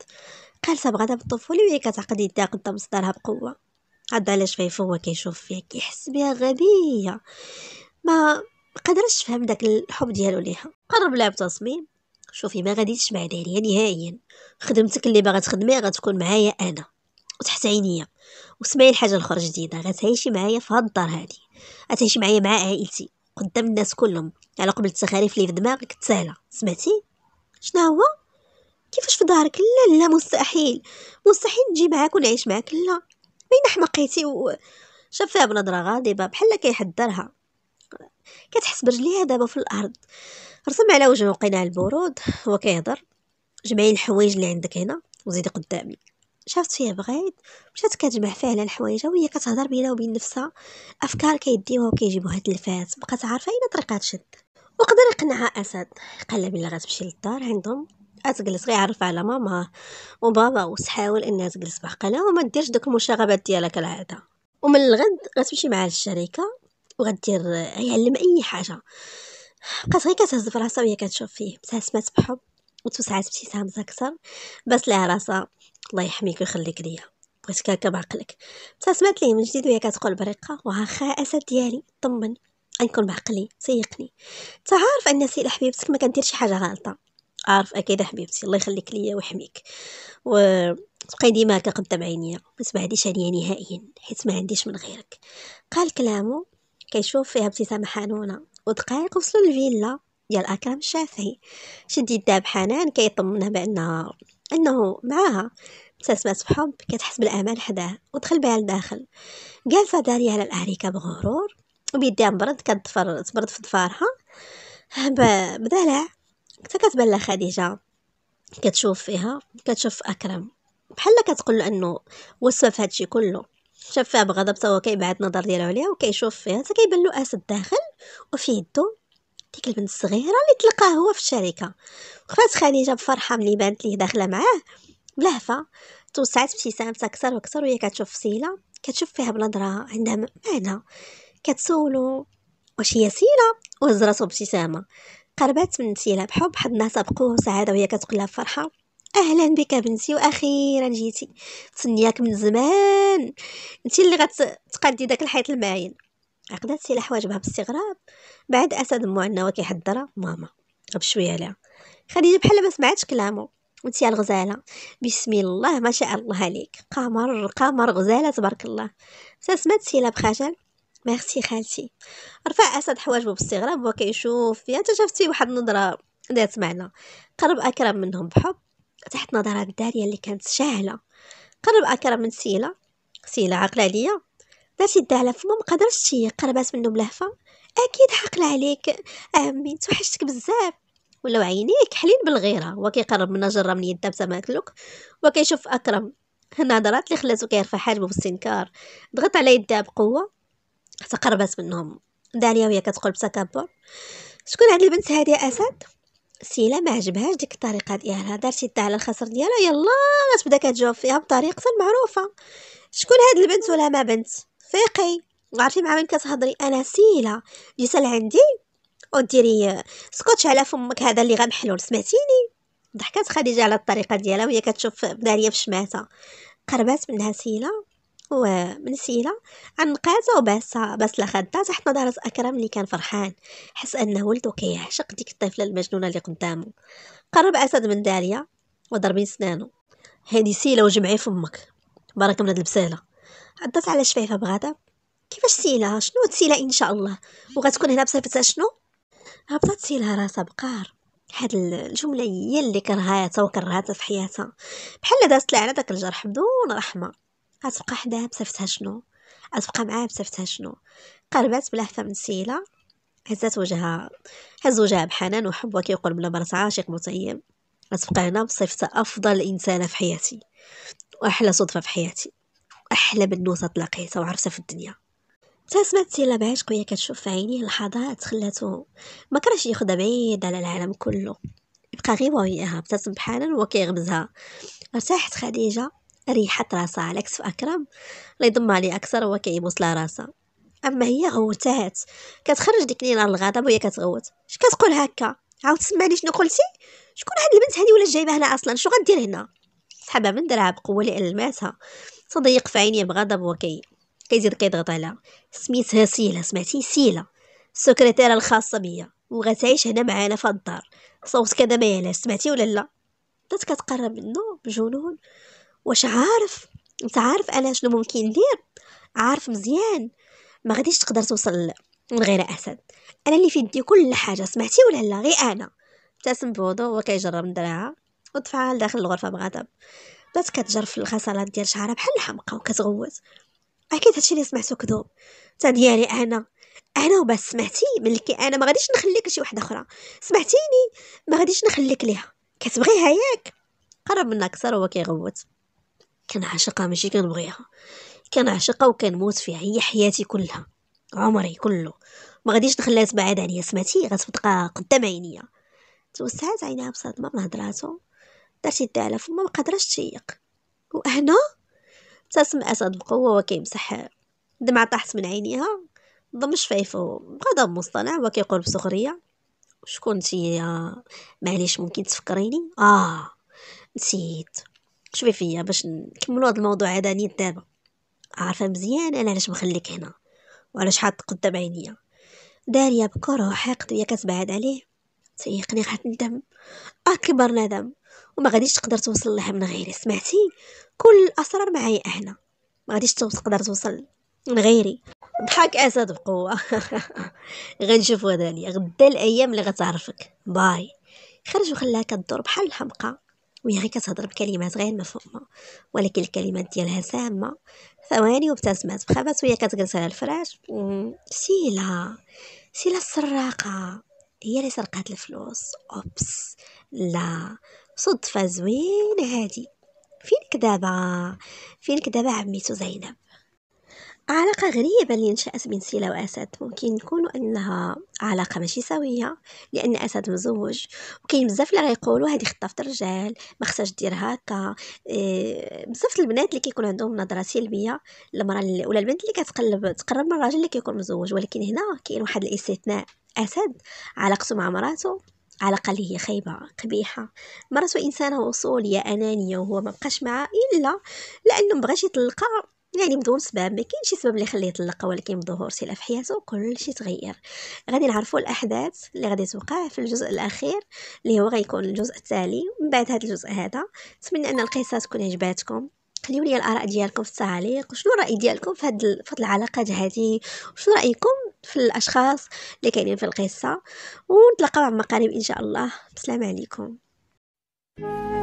قالتها بغضب الطفولي وهي كتعقد يديها قدام صدرها بقوه عاد علاش فايف هو كيشوف فيها كيحس بها غبيه ما قدرش تفهم داك الحب ديالو ليها قرب لها بتصميم شوفي ما غادي تشبع عليا نهائيا خدمتك اللي باغا تخدميها غتكون معايا انا وتحت عينيا وسمعي الحاجه الاخرى جديده غتعيشي معايا في هاد الدار هادي غتعيشي معايا مع عائلتي قدام الناس كلهم على قبل التخاريف اللي في دماغك تساهله سمعتي شنو هو كيفاش في دارك لا لا مستحيل مستحيل نجي معاك ونعيش معاك لا بين حمقيتي و فيها بنظرة غاضبة بحال كيحذرها كتحس برجليها دابا في الارض رسم على وجهه قناع البرود هو كيهضر جمعي الحوايج اللي عندك هنا وزيدي قدامي شافت فيها بغيت مشات كتجمع فعلا الحوايج وهي كتهضر بينها وبين نفسها افكار كيديوها وكيجيبوها تلفات بقات عارفه اين طريقها تشد وقدر يقنعها اسد قال بلي غتمشي للدار عندهم أتجلس غير عرف على ماما وبابا وتحاول انها تجلس بعقلها وما ديرش دوك المشاغبات ديالها كالعاده ومن الغد غتمشي مع للشركه وغدير يعلم اي حاجه بقات غير كتهز في راسها وهي كتشوف فيه ابتسمات بحب وتوسعات ابتسام اكثر بس لها راسها الله يحميك ويخليك ليا بغيتك هكا بعقلك ابتسمات ليه من جديد وهي كتقول برقه واخا اسد ديالي طمن غنكون بعقلي سيقني تعرف عارف ان سي حبيبتك ما كندير شي حاجه غلطه عارف اكيد حبيبتي الله يخليك ليا ويحميك تبقاي ديما هكا قدام عينيا ما تبعديش عليا نهائيا حيت ما عنديش من غيرك قال كلامه كيشوف فيها ابتسامه حنونه ودقائق وصلوا للفيلا ديال اكرم الشافعي شد يدها بحنان كيطمنها بانها انه معاها ابتسمت بحب كتحس بالامان حداه ودخل بها لداخل جالسه داريه على الاريكه بغرور وبيديها مبرد كتفر تبرد في ضفارها بدلع حتى كتبان لها خديجه كتشوف فيها كتشوف اكرم بحال كتقول له انه هو السبب في هادشي كله شاف فيها بغضب تا هو كيبعد النظر ديالو عليها وكيشوف فيها حتى كيبان له اسد داخل وفي يدو ديك البنت الصغيره اللي تلقاه هو في الشركه وقفات خديجه بفرحه ملي بانت ليه داخله معاه بلهفه توسعت ابتسامتها اكثر واكثر وهي كتشوف سيلا كتشوف فيها بنظره عندها معنى كتسولو واش هي سيلا وهز راسو بابتسامه قربات بنتي لها بحب حضنها سبقوه سعاده وهي كتقول لها بفرحه اهلا بك بنتي واخيرا جيتي تسنياك من زمان انت اللي غتقدي داك الحيط الماين عقدات سيلا حواجبها باستغراب بعد اسد معنوه كيحضرها ماما بشويه لها خديجه بحال ما سمعتش كلامه وانت الغزاله بسم الله ما شاء الله عليك قمر قمر غزاله تبارك الله تسمات سيلا بخجل ميرسي خالتي رفع اسد حواجبه باستغراب وكيشوف فيها تجافت فيه واحد النظره ذات معنى قرب اكرم منهم بحب تحت نظرات داريه اللي كانت شاهله قرب اكرم من سيله سيله عاقله عليا دارت يدها على فمها مقدرتش هي قربات منه بلهفه اكيد حقل عليك عمي توحشتك بزاف ولاو عينيك حلين بالغيره وكيقرب من جره من يدها بتماكلك وكيشوف اكرم النظرات اللي خلاتو كيرفع حاجبه باستنكار ضغط على يدها بقوه تقربت منهم دانية وهي كتقول بتكبر شكون هاد البنت هادي اسد سيلا ما عجبهاش ديك الطريقه ديالها دارت يدها على الخصر ديالها يلا غتبدا كتجاوب فيها بطريقه معروفه شكون هاد البنت ولا ما بنت فيقي عارفين مع من كتهضري انا سيلا جيت لعندي وديري سكوتش على فمك هذا اللي غمحلول سمعتيني ضحكات خديجه على الطريقه ديالها وهي كتشوف دانيه في شماتها قربات منها سيلا ومن سيلة عنقاتها وباسها بس لخدة تحت نظرة أكرم اللي كان فرحان حس أنه ولدو كيعشق ديك الطفلة المجنونة اللي قدامه قرب أسد من داريا وضربين سنانو هادي سيلة وجمعي فمك بارك من هاد البسالة عضت على شفايفة بغدا كيفاش سيلة شنو تسيلة إن شاء الله وغتكون هنا بصفتها شنو هبطت سيلة راسها بقار هاد الجمله هي اللي كرهاتها وكرهاتها في حياتها بحال دازت لها على داك الجرح بدون رحمه غتبقى حداها بصفتها شنو غتبقى معاها بصفتها شنو قربات بلا حتى من سيله هزات وجهها هز وجهها بحنان وحب وكيقول بلا مرات عاشق متيم غتبقى هنا بصفتها افضل انسانه في حياتي واحلى صدفه في حياتي احلى بنوته تلاقيتها وعرفتها في الدنيا تا سيلا بعشق وهي كتشوف في عينيه لحظات خلاتو ما كرهش ياخدها بعيد على العالم كله يبقى غير وياها ابتسم بحالا وكيغمزها ارتاحت خديجه ريحت راسها على كتف أكرم الله يضم عليه أكثر هو كيبوس لها راسها أما هي غوتات كتخرج ديك ليلى الغضب وهي كتغوت اش كتقول هكا عاود سمعني شنو قلتي شكون هاد البنت هادي ولا جايبه هنا اصلا شنو غدير هنا سحبها من درعها بقوه لألماتها تضيق في عينيه بغضب وكي كيزيد كيضغط عليها سميتها سيلة سمعتي سيلة السكرتيره الخاصه بيا وغتعيش هنا معانا في الدار صوت كذا ما يعلاش سمعتي ولا لا بدات كتقرب منه بجنون واش عارف انت عارف انا شنو ممكن ندير عارف مزيان ما غاديش تقدر توصل من غير اسد انا اللي في يدي كل حاجه سمعتي ولا لا غير انا ابتسم بوضوء وهو كيجرب الدراعه ودفعها لداخل الغرفه بغضب بدات كتجر في الخصلات ديال شعرها بحال الحمقى وكتغوت اكيد هادشي اللي سمعتو كذوب تا ديالي انا انا وبس سمعتي ملكي انا ما غاديش نخليك لشي وحده اخرى سمعتيني ما غاديش نخليك ليها كتبغيها ياك قرب منها اكثر وهو كيغوت كنعشقها ماشي كنبغيها كنعشقها وكنموت فيها هي حياتي كلها عمري كله ما غاديش نخليها تبعد عليا سمعتي غتبقى قدام عينيا توسعات عينيها بصدمه من هضراتو دارت يدها على فما ما قدرتش تشيق وهنا تسمعت اسد بقوه وكيمسح دمعه طاحت من عينيها ضم شفايفو بغضب مصطنع وكيقول بسخريه شكون انت معليش ممكن تفكريني اه نسيت شوفي فيا باش نكملوا هذا الموضوع هذا نيت دابا عارفه مزيان انا علاش مخليك هنا وعلاش حاط قدام عينيا داريا بكره حاقد ويا كتبعد عليه تيقني غاد ندم اكبر ندم وما غاديش تقدر توصل لها من غيري سمعتي كل الاسرار معايا احنا ما غاديش تقدر توصل من غيري ضحك اسد بقوه غنشوفو داليا غدا الايام اللي غتعرفك باي خرج وخلاها كدور بحال الحمقى وهي غير كتهضر بكلمات غير مفهومه ولكن الكلمات ديالها سامه ثواني وابتسمات بخبات وهي كتجلس على الفراش سيلا سيلا السراقه هي اللي سرقات الفلوس اوبس لا صدفه زوينه هادي فينك دابا فينك دابا عميتو زينب علاقة غريبة اللي نشأت بين سيلا وأسد ممكن يكون أنها علاقة ماشي سوية لأن أسد مزوج وكاين بزاف اللي غيقولوا هذه خطافة الرجال ما خصهاش دير هكا إيه، بزاف البنات اللي كيكون عندهم نظرة سلبية للمرأة ولا البنت اللي كتقلب تقرب من الراجل اللي كيكون مزوج ولكن هنا كاين واحد الاستثناء أسد علاقته مع مراته علاقة اللي هي خايبة قبيحة مراته إنسانة وصولية أنانية وهو ما بقاش معاه إلا لأنه مبغاش يطلقها يعني بدون سبب ما كاينش سبب اللي خليه يطلق ولكن بظهور سلة في حياته كلشي تغير غادي نعرفوا الاحداث اللي غادي توقع في الجزء الاخير اللي هو غيكون الجزء التالي من بعد هذا الجزء هذا نتمنى ان القصه تكون عجباتكم خليو لي الاراء ديالكم في التعليق وشنو الراي ديالكم في هاد في هاد العلاقات هذه وشنو رايكم في الاشخاص اللي كاينين في القصه ونتلاقاو مع قريب ان شاء الله السلام عليكم thank you